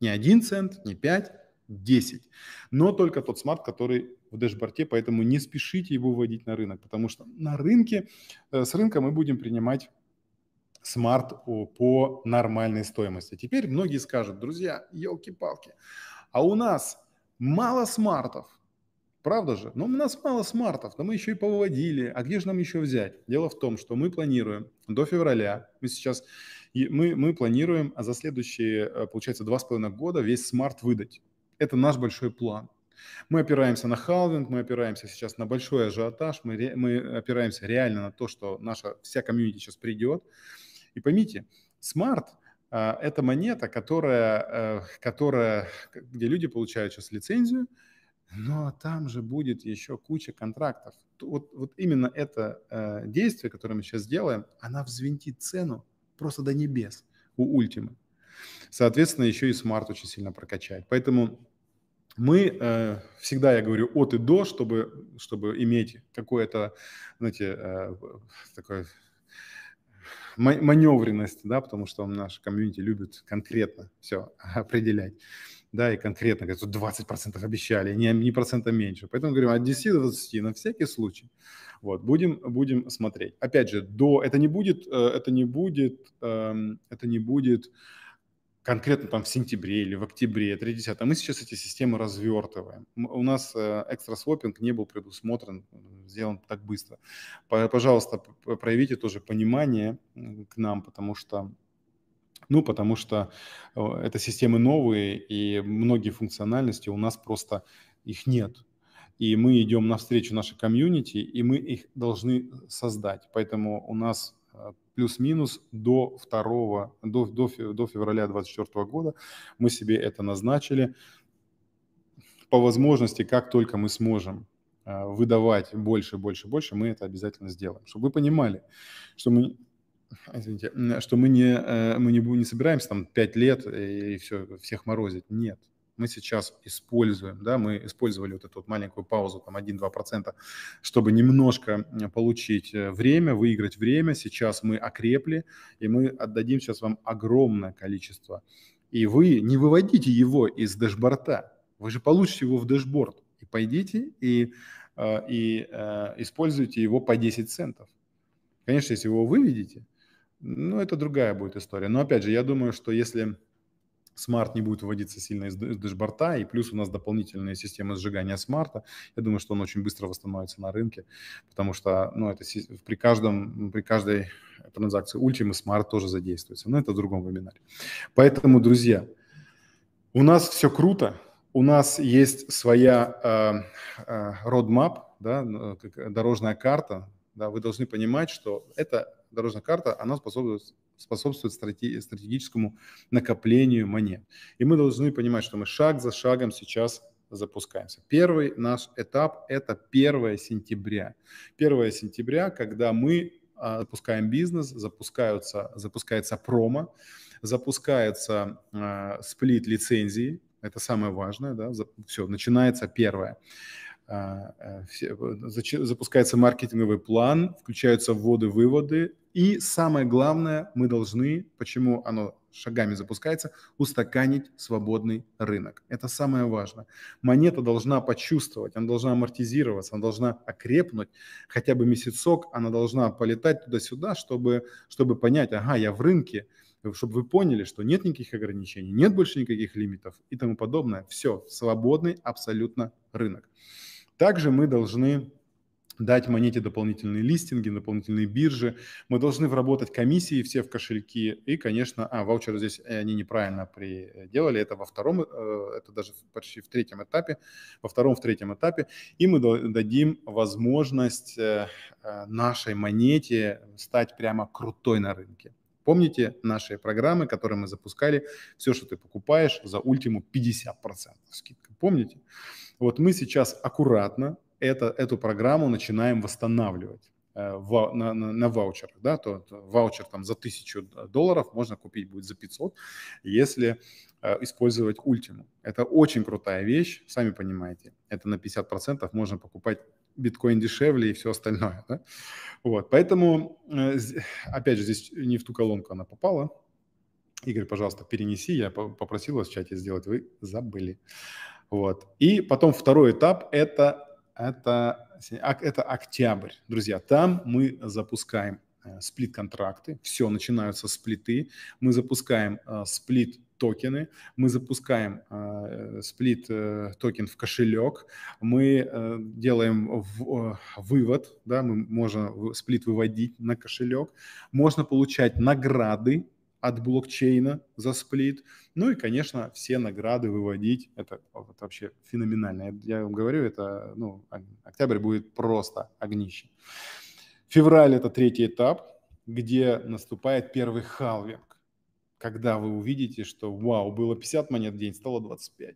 Не 1 цент, не 5, 10. Но только тот смарт, который в дэшборде, поэтому не спешите его вводить на рынок, потому что на рынке, э, с рынка мы будем принимать смарт по нормальной стоимости. Теперь многие скажут, друзья, елки-палки, а у нас мало смартов, Правда же? Но «Ну, у нас мало смартов, но мы еще и повыводили. А где же нам еще взять? Дело в том, что мы планируем до февраля, мы сейчас, мы, мы планируем а за следующие, э, получается, два с половиной года весь смарт выдать. Это наш большой план. Мы опираемся на халвинг, мы опираемся сейчас на большой ажиотаж, мы, мы опираемся реально на то, что наша вся комьюнити сейчас придет. И поймите, смарт э, – это монета, которая, э, которая, где люди получают сейчас лицензию, но там же будет еще куча контрактов. Вот, вот именно это э, действие, которое мы сейчас делаем, она взвинтит цену просто до небес у ультимы. Соответственно, еще и смарт очень сильно прокачает. Поэтому мы э, всегда, я говорю, от и до, чтобы, чтобы иметь какое-то, знаете, э, такое маневренность, да, потому что наш комьюнити любит конкретно все определять, да, и конкретно, говорят, 20% обещали, не, не процента меньше. Поэтому говорим от 10 до 20 на всякий случай. Вот, будем, будем смотреть. Опять же, до, это не будет, э, это не будет, эм, это не будет конкретно там в сентябре или в октябре 30 а мы сейчас эти системы развертываем. У нас э, экстра свопинг не был предусмотрен, сделан так быстро. Пожалуйста, проявите тоже понимание к нам, потому что ну, потому что это системы новые, и многие функциональности у нас просто их нет. И мы идем навстречу нашей комьюнити, и мы их должны создать. Поэтому у нас а, плюс-минус до 2, до, до, до февраля 2024 года. Мы себе это назначили. По возможности, как только мы сможем а, выдавать больше, больше, больше, мы это обязательно сделаем. Чтобы вы понимали, что мы а, извините, что мы не, э, мы не, не собираемся там 5 лет и все, всех морозить. Нет мы сейчас используем, да, мы использовали вот эту вот маленькую паузу, там 1-2%, чтобы немножко получить э, время, выиграть время, сейчас мы окрепли, и мы отдадим сейчас вам огромное количество. И вы не выводите его из дашборта, вы же получите его в дашборд, и пойдите и, э, и э, используйте его по 10 центов. Конечно, если вы его выведете, ну, это другая будет история. Но опять же, я думаю, что если смарт не будет выводиться сильно из дэшборта, и плюс у нас дополнительная система сжигания смарта. Я думаю, что он очень быстро восстановится на рынке, потому что ну, это при, каждом, при каждой транзакции Ultima смарт тоже задействуется. Но это в другом вебинаре. Поэтому, друзья, у нас все круто. У нас есть своя родмап, э, э, roadmap, да, э, дорожная карта. Да, вы должны понимать, что эта дорожная карта, она способна способствует стратегическому накоплению монет. И мы должны понимать, что мы шаг за шагом сейчас запускаемся. Первый наш этап – это 1 сентября. 1 сентября, когда мы а, запускаем бизнес, запускаются, запускается промо, запускается э, сплит лицензии, это самое важное, да, все, начинается первое. А, э, запускается маркетинговый план, включаются вводы-выводы, и самое главное, мы должны, почему оно шагами запускается, устаканить свободный рынок. Это самое важное. Монета должна почувствовать, она должна амортизироваться, она должна окрепнуть хотя бы месяцок, она должна полетать туда-сюда, чтобы, чтобы понять, ага, я в рынке, чтобы вы поняли, что нет никаких ограничений, нет больше никаких лимитов и тому подобное. Все, свободный абсолютно рынок. Также мы должны дать монете дополнительные листинги, дополнительные биржи. Мы должны вработать комиссии все в кошельки. И, конечно, а, ваучеры здесь э, они неправильно приделали. Это во втором, э, это даже почти в третьем этапе, во втором, в третьем этапе. И мы дадим возможность э, нашей монете стать прямо крутой на рынке. Помните наши программы, которые мы запускали? Все, что ты покупаешь, за ультиму 50% скидка. Помните? Вот мы сейчас аккуратно это, эту программу начинаем восстанавливать э, в, на, на, на ваучерах, да, то, то ваучер там за 1000 долларов можно купить будет за 500, если э, использовать ультиму, Это очень крутая вещь, сами понимаете, это на 50% можно покупать биткоин дешевле и все остальное, да? вот, поэтому, э, опять же, здесь не в ту колонку она попала, Игорь, пожалуйста, перенеси, я попросил вас в чате сделать, вы забыли, вот, и потом второй этап – это это, это октябрь, друзья. Там мы запускаем э, сплит-контракты, все, начинаются сплиты. Мы запускаем э, сплит-токены, мы запускаем э, сплит-токен в кошелек, мы делаем вывод, да, мы можем сплит выводить на кошелек, можно получать награды от блокчейна за сплит. Ну и, конечно, все награды выводить. Это, это вообще феноменально. Я вам говорю, это, ну, октябрь будет просто огнище. Февраль – это третий этап, где наступает первый халвинг. Когда вы увидите, что, вау, было 50 монет в день, стало 25.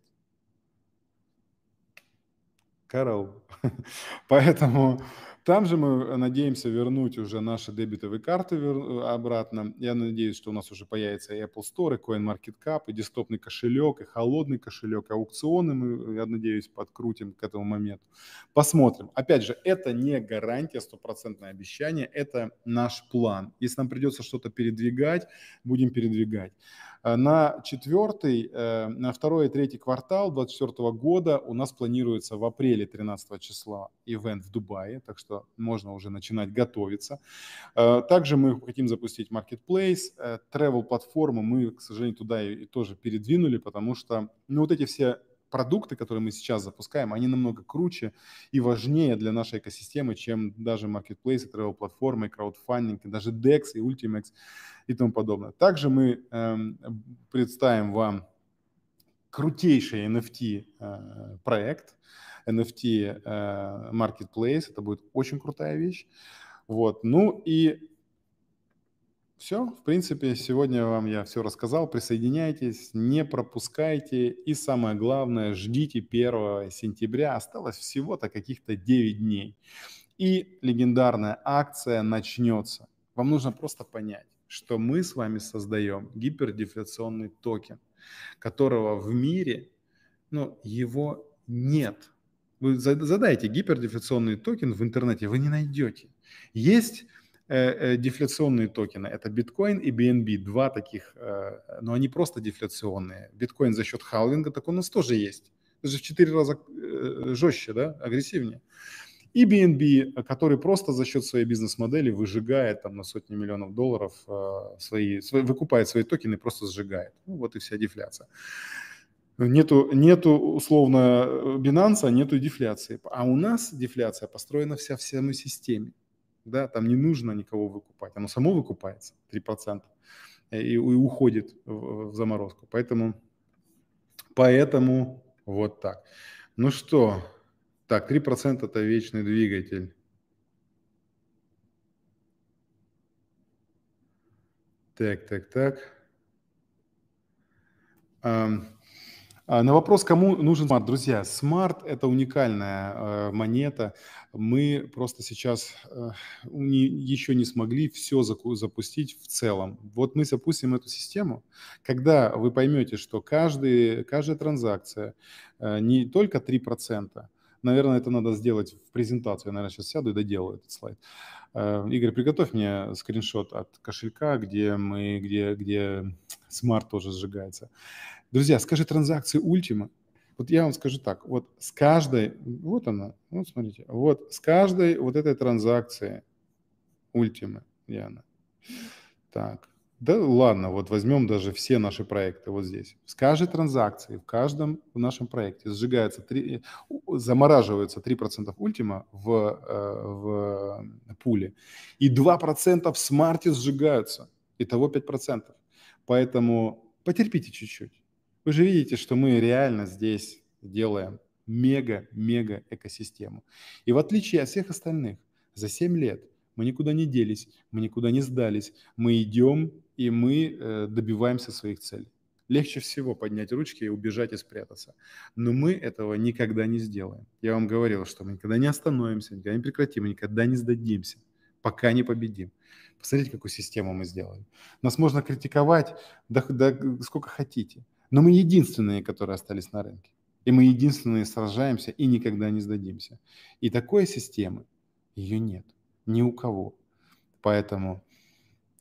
Карл. Поэтому там же мы э, надеемся вернуть уже наши дебетовые карты э, обратно. Я надеюсь, что у нас уже появится и Apple Store, и CoinMarketCap, и десктопный кошелек, и холодный кошелек, и аукционы мы, э, я надеюсь, подкрутим к этому моменту. Посмотрим. Опять же, это не гарантия, стопроцентное обещание, это наш план. Если нам придется что-то передвигать, будем передвигать. Э, на четвертый, э, на второй и третий квартал 2024 года у нас планируется в апреле 13 числа ивент в Дубае, так что можно уже начинать готовиться. Э, также мы хотим запустить marketplace, travel-платформу мы, к сожалению, туда и тоже передвинули, потому что ну, вот эти все продукты, которые мы сейчас запускаем, они намного круче и важнее для нашей экосистемы, чем даже marketplace, travel-платформы, краудфандинг, и даже DEX, и Ultimex и тому подобное. Также мы эм, представим вам крутейший NFT э, проект, NFT э, Marketplace. Это будет очень крутая вещь. Вот. Ну и все, в принципе, сегодня вам я все рассказал. Присоединяйтесь, не пропускайте. И самое главное, ждите 1 сентября. Осталось всего-то каких-то 9 дней. И легендарная акция начнется. Вам нужно просто понять, что мы с вами создаем гипердефляционный токен, которого в мире, ну, его нет. Вы задайте гипердефляционный токен в интернете, вы не найдете. Есть Э, э, дефляционные токены. Это биткоин и BNB, два таких, э, но они просто дефляционные. Биткоин за счет халвинга, так у нас тоже есть. Даже в четыре раза жестче, да, агрессивнее. И BNB, который просто за счет своей бизнес-модели выжигает там на сотни миллионов долларов свои, свои выкупает свои токены и просто сжигает. Ну, вот и вся дефляция. Нету, нету условно бинанса нету дефляции. А у нас дефляция построена вся в самой системе да, там не нужно никого выкупать, оно само выкупается 3% и, и уходит в, в заморозку. Поэтому, поэтому вот так. Ну что, так, 3% это вечный двигатель. Так, так, так. А, на вопрос, кому нужен смарт, друзья, смарт – это уникальная а, монета. Мы просто сейчас а, не, еще не смогли все запустить в целом. Вот мы запустим эту систему, когда вы поймете, что каждый, каждая транзакция не только 3%, Наверное, это надо сделать в презентации. Я, наверное, сейчас сяду и доделаю этот слайд. Э, Игорь, приготовь мне скриншот от кошелька, где, мы, где, где смарт тоже сжигается. Друзья, скажи транзакции Ultima. Вот я вам скажу так, вот с каждой, вот она, вот смотрите, вот с каждой вот этой транзакции Ultima, яна. Так, да ладно, вот возьмем даже все наши проекты вот здесь. С каждой транзакции, в каждом в нашем проекте сжигается 3, замораживается 3% ультима в, э, в пуле, и 2% в смарте сжигаются. Итого 5%. Поэтому потерпите чуть-чуть. Вы же видите, что мы реально здесь делаем мега-мега экосистему. И в отличие от всех остальных, за 7 лет мы никуда не делись, мы никуда не сдались, мы идем и мы э, добиваемся своих целей. Легче всего поднять ручки и убежать и спрятаться. Но мы этого никогда не сделаем. Я вам говорил, что мы никогда не остановимся, никогда не прекратим, мы никогда не сдадимся, пока не победим. Посмотрите, какую систему мы сделали. Нас можно критиковать да, да, сколько хотите. Но мы единственные, которые остались на рынке. И мы единственные сражаемся и никогда не сдадимся. И такой системы ее нет ни у кого. Поэтому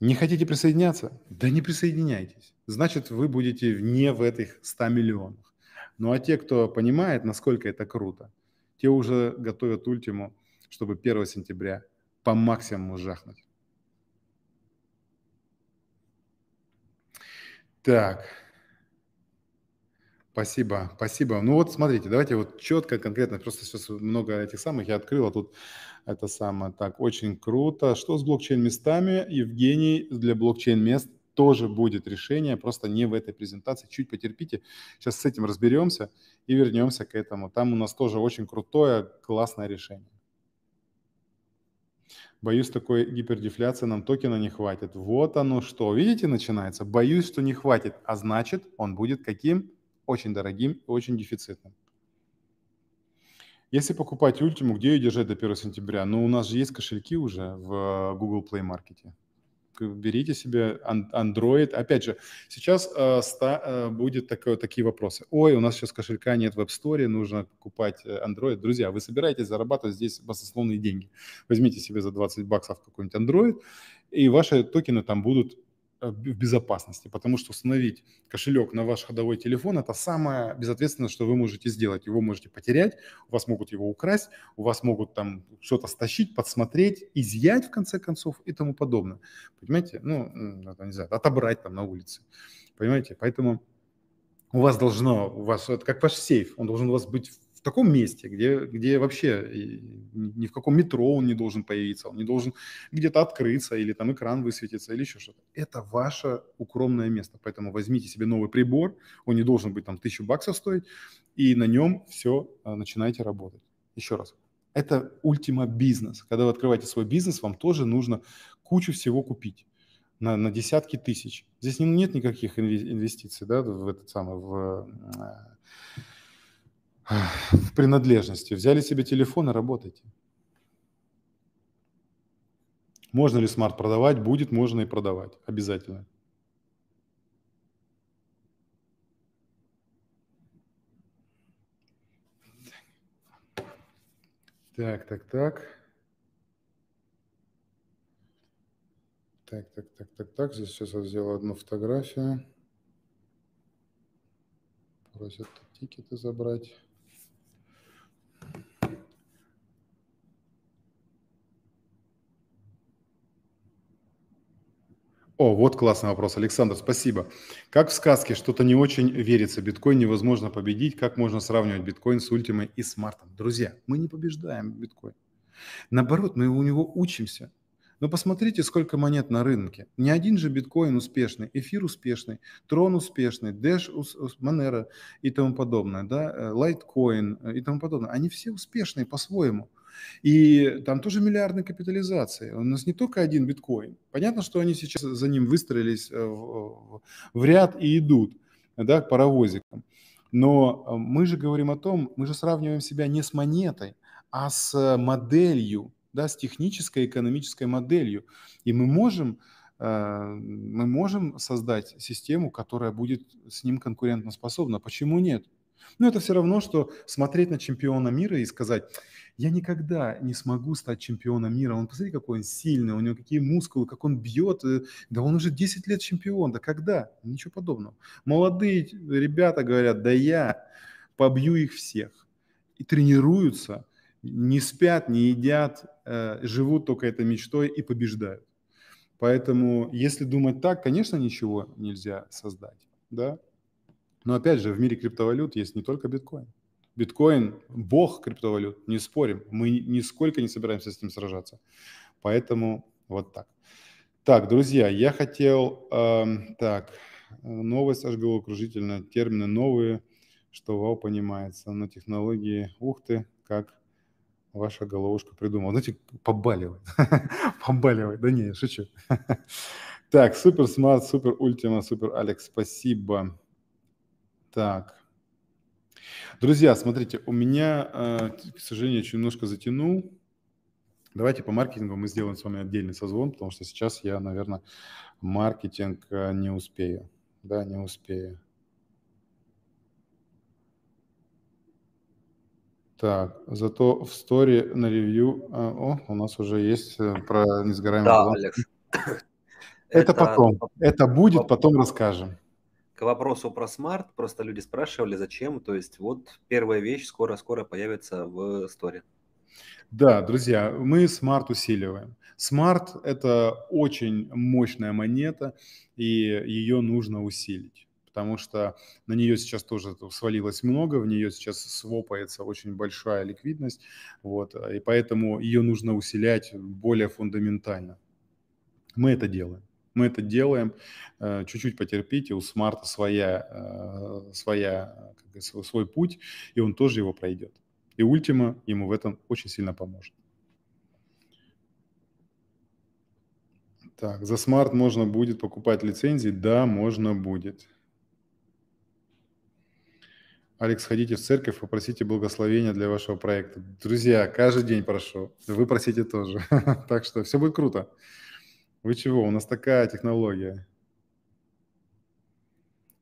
не хотите присоединяться? Да не присоединяйтесь. Значит, вы будете не в этих 100 миллионах. Ну а те, кто понимает, насколько это круто, те уже готовят ультиму, чтобы 1 сентября по максимуму жахнуть. Так, Спасибо, спасибо. Ну вот смотрите, давайте вот четко, конкретно, просто сейчас много этих самых я открыл, а тут это самое. Так, очень круто. Что с блокчейн-местами? Евгений, для блокчейн-мест тоже будет решение, просто не в этой презентации. Чуть потерпите, сейчас с этим разберемся и вернемся к этому. Там у нас тоже очень крутое, классное решение. Боюсь, такой гипердефляции нам токена не хватит. Вот оно что. Видите, начинается. Боюсь, что не хватит. А значит, он будет каким? очень дорогим и очень дефицитным. Если покупать ультиму, где ее держать до 1 сентября? Ну, у нас же есть кошельки уже в э, Google Play Market. Берите себе Android. Опять же, сейчас э, ста, э, будет такое, такие вопросы. Ой, у нас сейчас кошелька нет в App Store, нужно покупать э, Android. Друзья, вы собираетесь зарабатывать здесь баснословные деньги. Возьмите себе за 20 баксов какой-нибудь Android, и ваши токены там будут Э, в безопасности, потому что установить кошелек на ваш ходовой телефон – это самое безответственное, что вы можете сделать. Его можете потерять, у вас могут его украсть, у вас могут там что-то стащить, подсмотреть, изъять в конце концов и тому подобное. Понимаете? Ну, это не знаю, отобрать там на улице. Понимаете? Поэтому у вас должно, у вас, это как ваш сейф, он должен у вас быть таком месте, где, где вообще э, ни в каком метро он не должен появиться, он не должен где-то открыться или там экран высветиться или еще что-то. Это ваше укромное место, поэтому возьмите себе новый прибор, он не должен быть там тысячу баксов стоить, и на нем все а, начинайте работать. Еще раз, это ультима бизнес. Когда вы открываете свой бизнес, вам тоже нужно кучу всего купить на, на десятки тысяч. Здесь не, нет никаких инвестиций да, в этот самый в, а, в принадлежности. Взяли себе телефон и работайте. Можно ли смарт продавать? Будет, можно и продавать. Обязательно. Так, так, так. Так, так, так, так, так. Здесь сейчас я сделаю одну фотографию. Просят тикеты забрать. О, вот классный вопрос, Александр, спасибо. Как в сказке, что-то не очень верится. Биткоин невозможно победить. Как можно сравнивать биткоин с ультимой и смартом? Друзья, мы не побеждаем биткоин. Наоборот, мы у него учимся. Но посмотрите, сколько монет на рынке. Не один же биткоин успешный, эфир успешный, трон успешный, дэш, манера и тому подобное, да, лайткоин э, э, и тому подобное. Они все успешные по-своему. И там тоже миллиардные капитализации. У нас не только один биткоин. Понятно, что они сейчас за ним выстроились э, в, в ряд и идут да, к паровозикам. Но мы же говорим о том, мы же сравниваем себя не с монетой, а с моделью да, с технической экономической моделью. И мы можем, э, мы можем создать систему, которая будет с ним конкурентоспособна. Почему нет? Но это все равно, что смотреть на чемпиона мира и сказать, я никогда не смогу стать чемпионом мира. Он, посмотри, какой он сильный, у него какие мускулы, как он бьет. Э, да он уже 10 лет чемпион, да когда? Ничего подобного. Молодые ребята говорят, да я побью их всех. И тренируются, не спят, не едят, э, живут только этой мечтой и побеждают. Поэтому, если думать так, конечно, ничего нельзя создать, да. Но опять же, в мире криптовалют есть не только биткоин. Биткоин – бог криптовалют, не спорим. Мы нисколько не собираемся с ним сражаться. Поэтому вот так. Так, друзья, я хотел... Э, так, новость HGO окружительно, термины новые, что вау понимается, но технологии, ух ты, как ваша головушка придумала. Знаете, ну, типа, побаливает. побаливает. Да не, шучу. так, супер смарт, супер ультима, супер Алекс, спасибо. Так. Друзья, смотрите, у меня, э, к сожалению, очень немножко затянул. Давайте по маркетингу мы сделаем с вами отдельный созвон, потому что сейчас я, наверное, маркетинг э, не успею. Да, не успею. Так, зато в сторе на ревью... А, о, у нас уже есть э, про несгораемый Да, баланс. Алекс. Это, потом. Это будет, потом расскажем. К вопросу про смарт, просто люди спрашивали, зачем. То есть вот первая вещь скоро-скоро появится в сторе. Да, друзья, мы смарт усиливаем. Смарт – это очень мощная монета, и ее нужно усилить потому что на нее сейчас тоже свалилось много, в нее сейчас свопается очень большая ликвидность, вот, и поэтому ее нужно усилять более фундаментально. Мы это делаем. Мы это делаем. Э, чуть-чуть потерпите, у смарта своя, э, своя, свой путь, и он тоже его пройдет. И Ultima ему в этом очень сильно поможет. Так, за смарт можно будет покупать лицензии? Да, можно будет. Алекс, ходите в церковь, попросите благословения для вашего проекта. Друзья, каждый день прошу. Вы просите тоже. Так что все будет круто. Вы чего? У нас такая технология.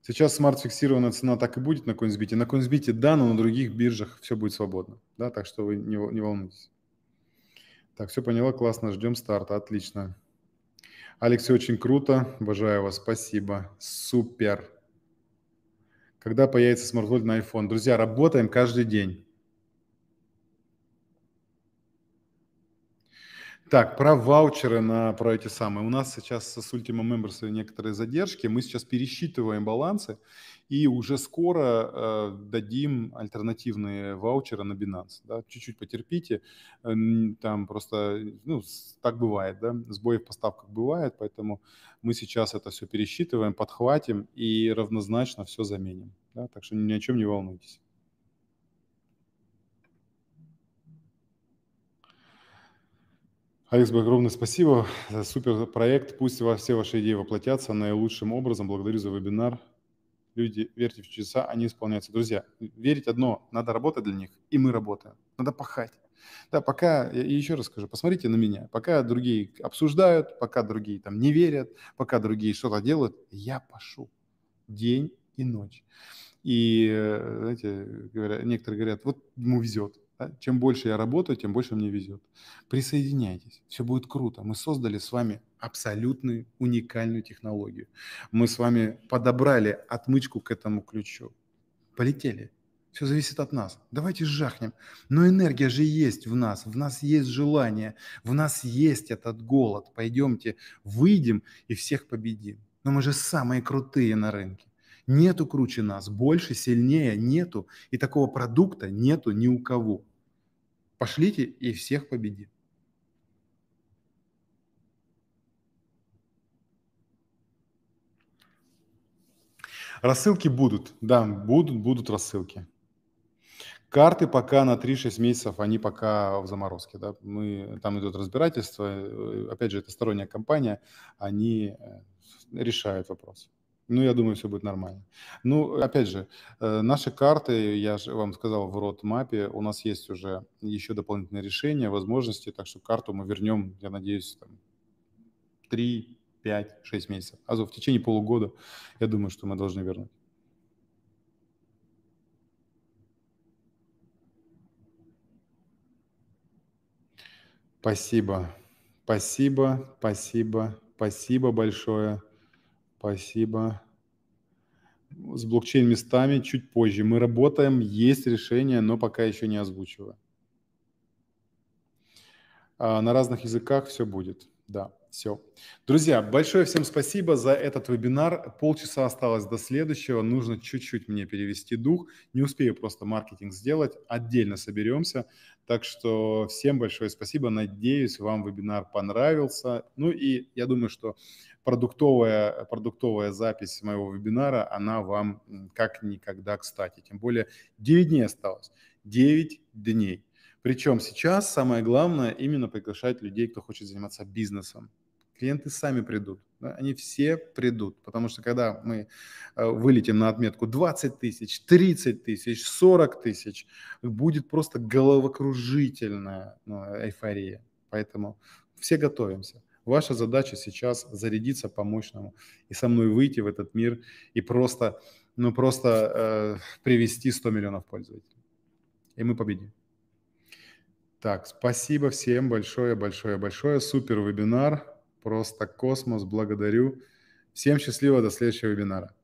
Сейчас смарт-фиксированная цена так и будет на Coinsbit. На Coinsbit да, но на других биржах все будет свободно. Да, так что вы не, не волнуйтесь. Так, все поняла, классно, ждем старта, отлично. Алекс, очень круто, обожаю вас, спасибо, супер. Когда появится смарт на iPhone? Друзья, работаем каждый день. Так, про ваучеры на про эти самые. У нас сейчас с Ultima Members некоторые задержки. Мы сейчас пересчитываем балансы. И уже скоро э, дадим альтернативные ваучеры на Binance. Да? Чуть-чуть потерпите. Э, там просто, э, ну, так бывает, да, сбои в поставках бывает, поэтому мы сейчас это все пересчитываем, подхватим и равнозначно все заменим. Да? Так что ни о чем не волнуйтесь. Алекс, огромное спасибо за супер проект. Пусть во все ваши идеи воплотятся наилучшим образом. Благодарю за вебинар люди, верьте в чудеса, они исполняются. Друзья, верить одно, надо работать для них, и мы работаем. Надо пахать. Да, пока, я еще раз скажу, посмотрите на меня, пока другие обсуждают, пока другие там не верят, пока другие что-то делают, я пашу день и ночь. И, э, знаете, говоря, некоторые говорят, вот ему везет, а чем больше я работаю, тем больше мне везет. Присоединяйтесь, все будет круто. Мы создали с вами абсолютную уникальную технологию. Мы с вами подобрали отмычку к этому ключу. Полетели. Все зависит от нас. Давайте жахнем. Но энергия же есть в нас, в нас есть желание, в нас есть этот голод. Пойдемте, выйдем и всех победим. Но мы же самые крутые на рынке. Нету круче нас, больше, сильнее нету. И такого продукта нету ни у кого. Пошлите и всех победи. Рассылки будут, да, будут, будут рассылки. Карты пока на 3-6 месяцев, они пока в заморозке. Да? Мы, там идет разбирательство. Э, опять же, это сторонняя компания, они э, решают вопрос. Ну, я думаю, все будет нормально. Ну, опять же, э, наши карты, я же вам сказал в родмапе, у нас есть уже еще дополнительные решения, возможности, так что карту мы вернем, я надеюсь, там, 3, 5, 6 месяцев. А в течение полугода, я думаю, что мы должны вернуть. Спасибо, спасибо, спасибо, спасибо большое. Спасибо. С блокчейн-местами чуть позже. Мы работаем, есть решение, но пока еще не озвучиваю. А, на разных языках все будет. Да, все. Друзья, большое всем спасибо за этот вебинар. Полчаса осталось до следующего. Нужно чуть-чуть мне перевести дух. Не успею просто маркетинг сделать. Отдельно соберемся. Так что всем большое спасибо. Надеюсь, вам вебинар понравился. Ну и я думаю, что продуктовая, э, продуктовая запись моего вебинара, она вам как никогда кстати. Тем более 9 дней осталось. 9 дней. Причем сейчас самое главное именно приглашать людей, кто хочет заниматься бизнесом. Клиенты сами придут. Да? Они все придут. Потому что когда мы э, вылетим на отметку 20 тысяч, 30 тысяч, 40 тысяч, будет просто головокружительная ну, эйфория. Поэтому все готовимся. Ваша задача сейчас зарядиться по-мощному и со мной выйти в этот мир и просто, ну просто э, привести 100 миллионов пользователей. И мы победим. Так, спасибо всем большое-большое-большое. Супер вебинар. Просто космос. Благодарю. Всем счастливо. До следующего вебинара.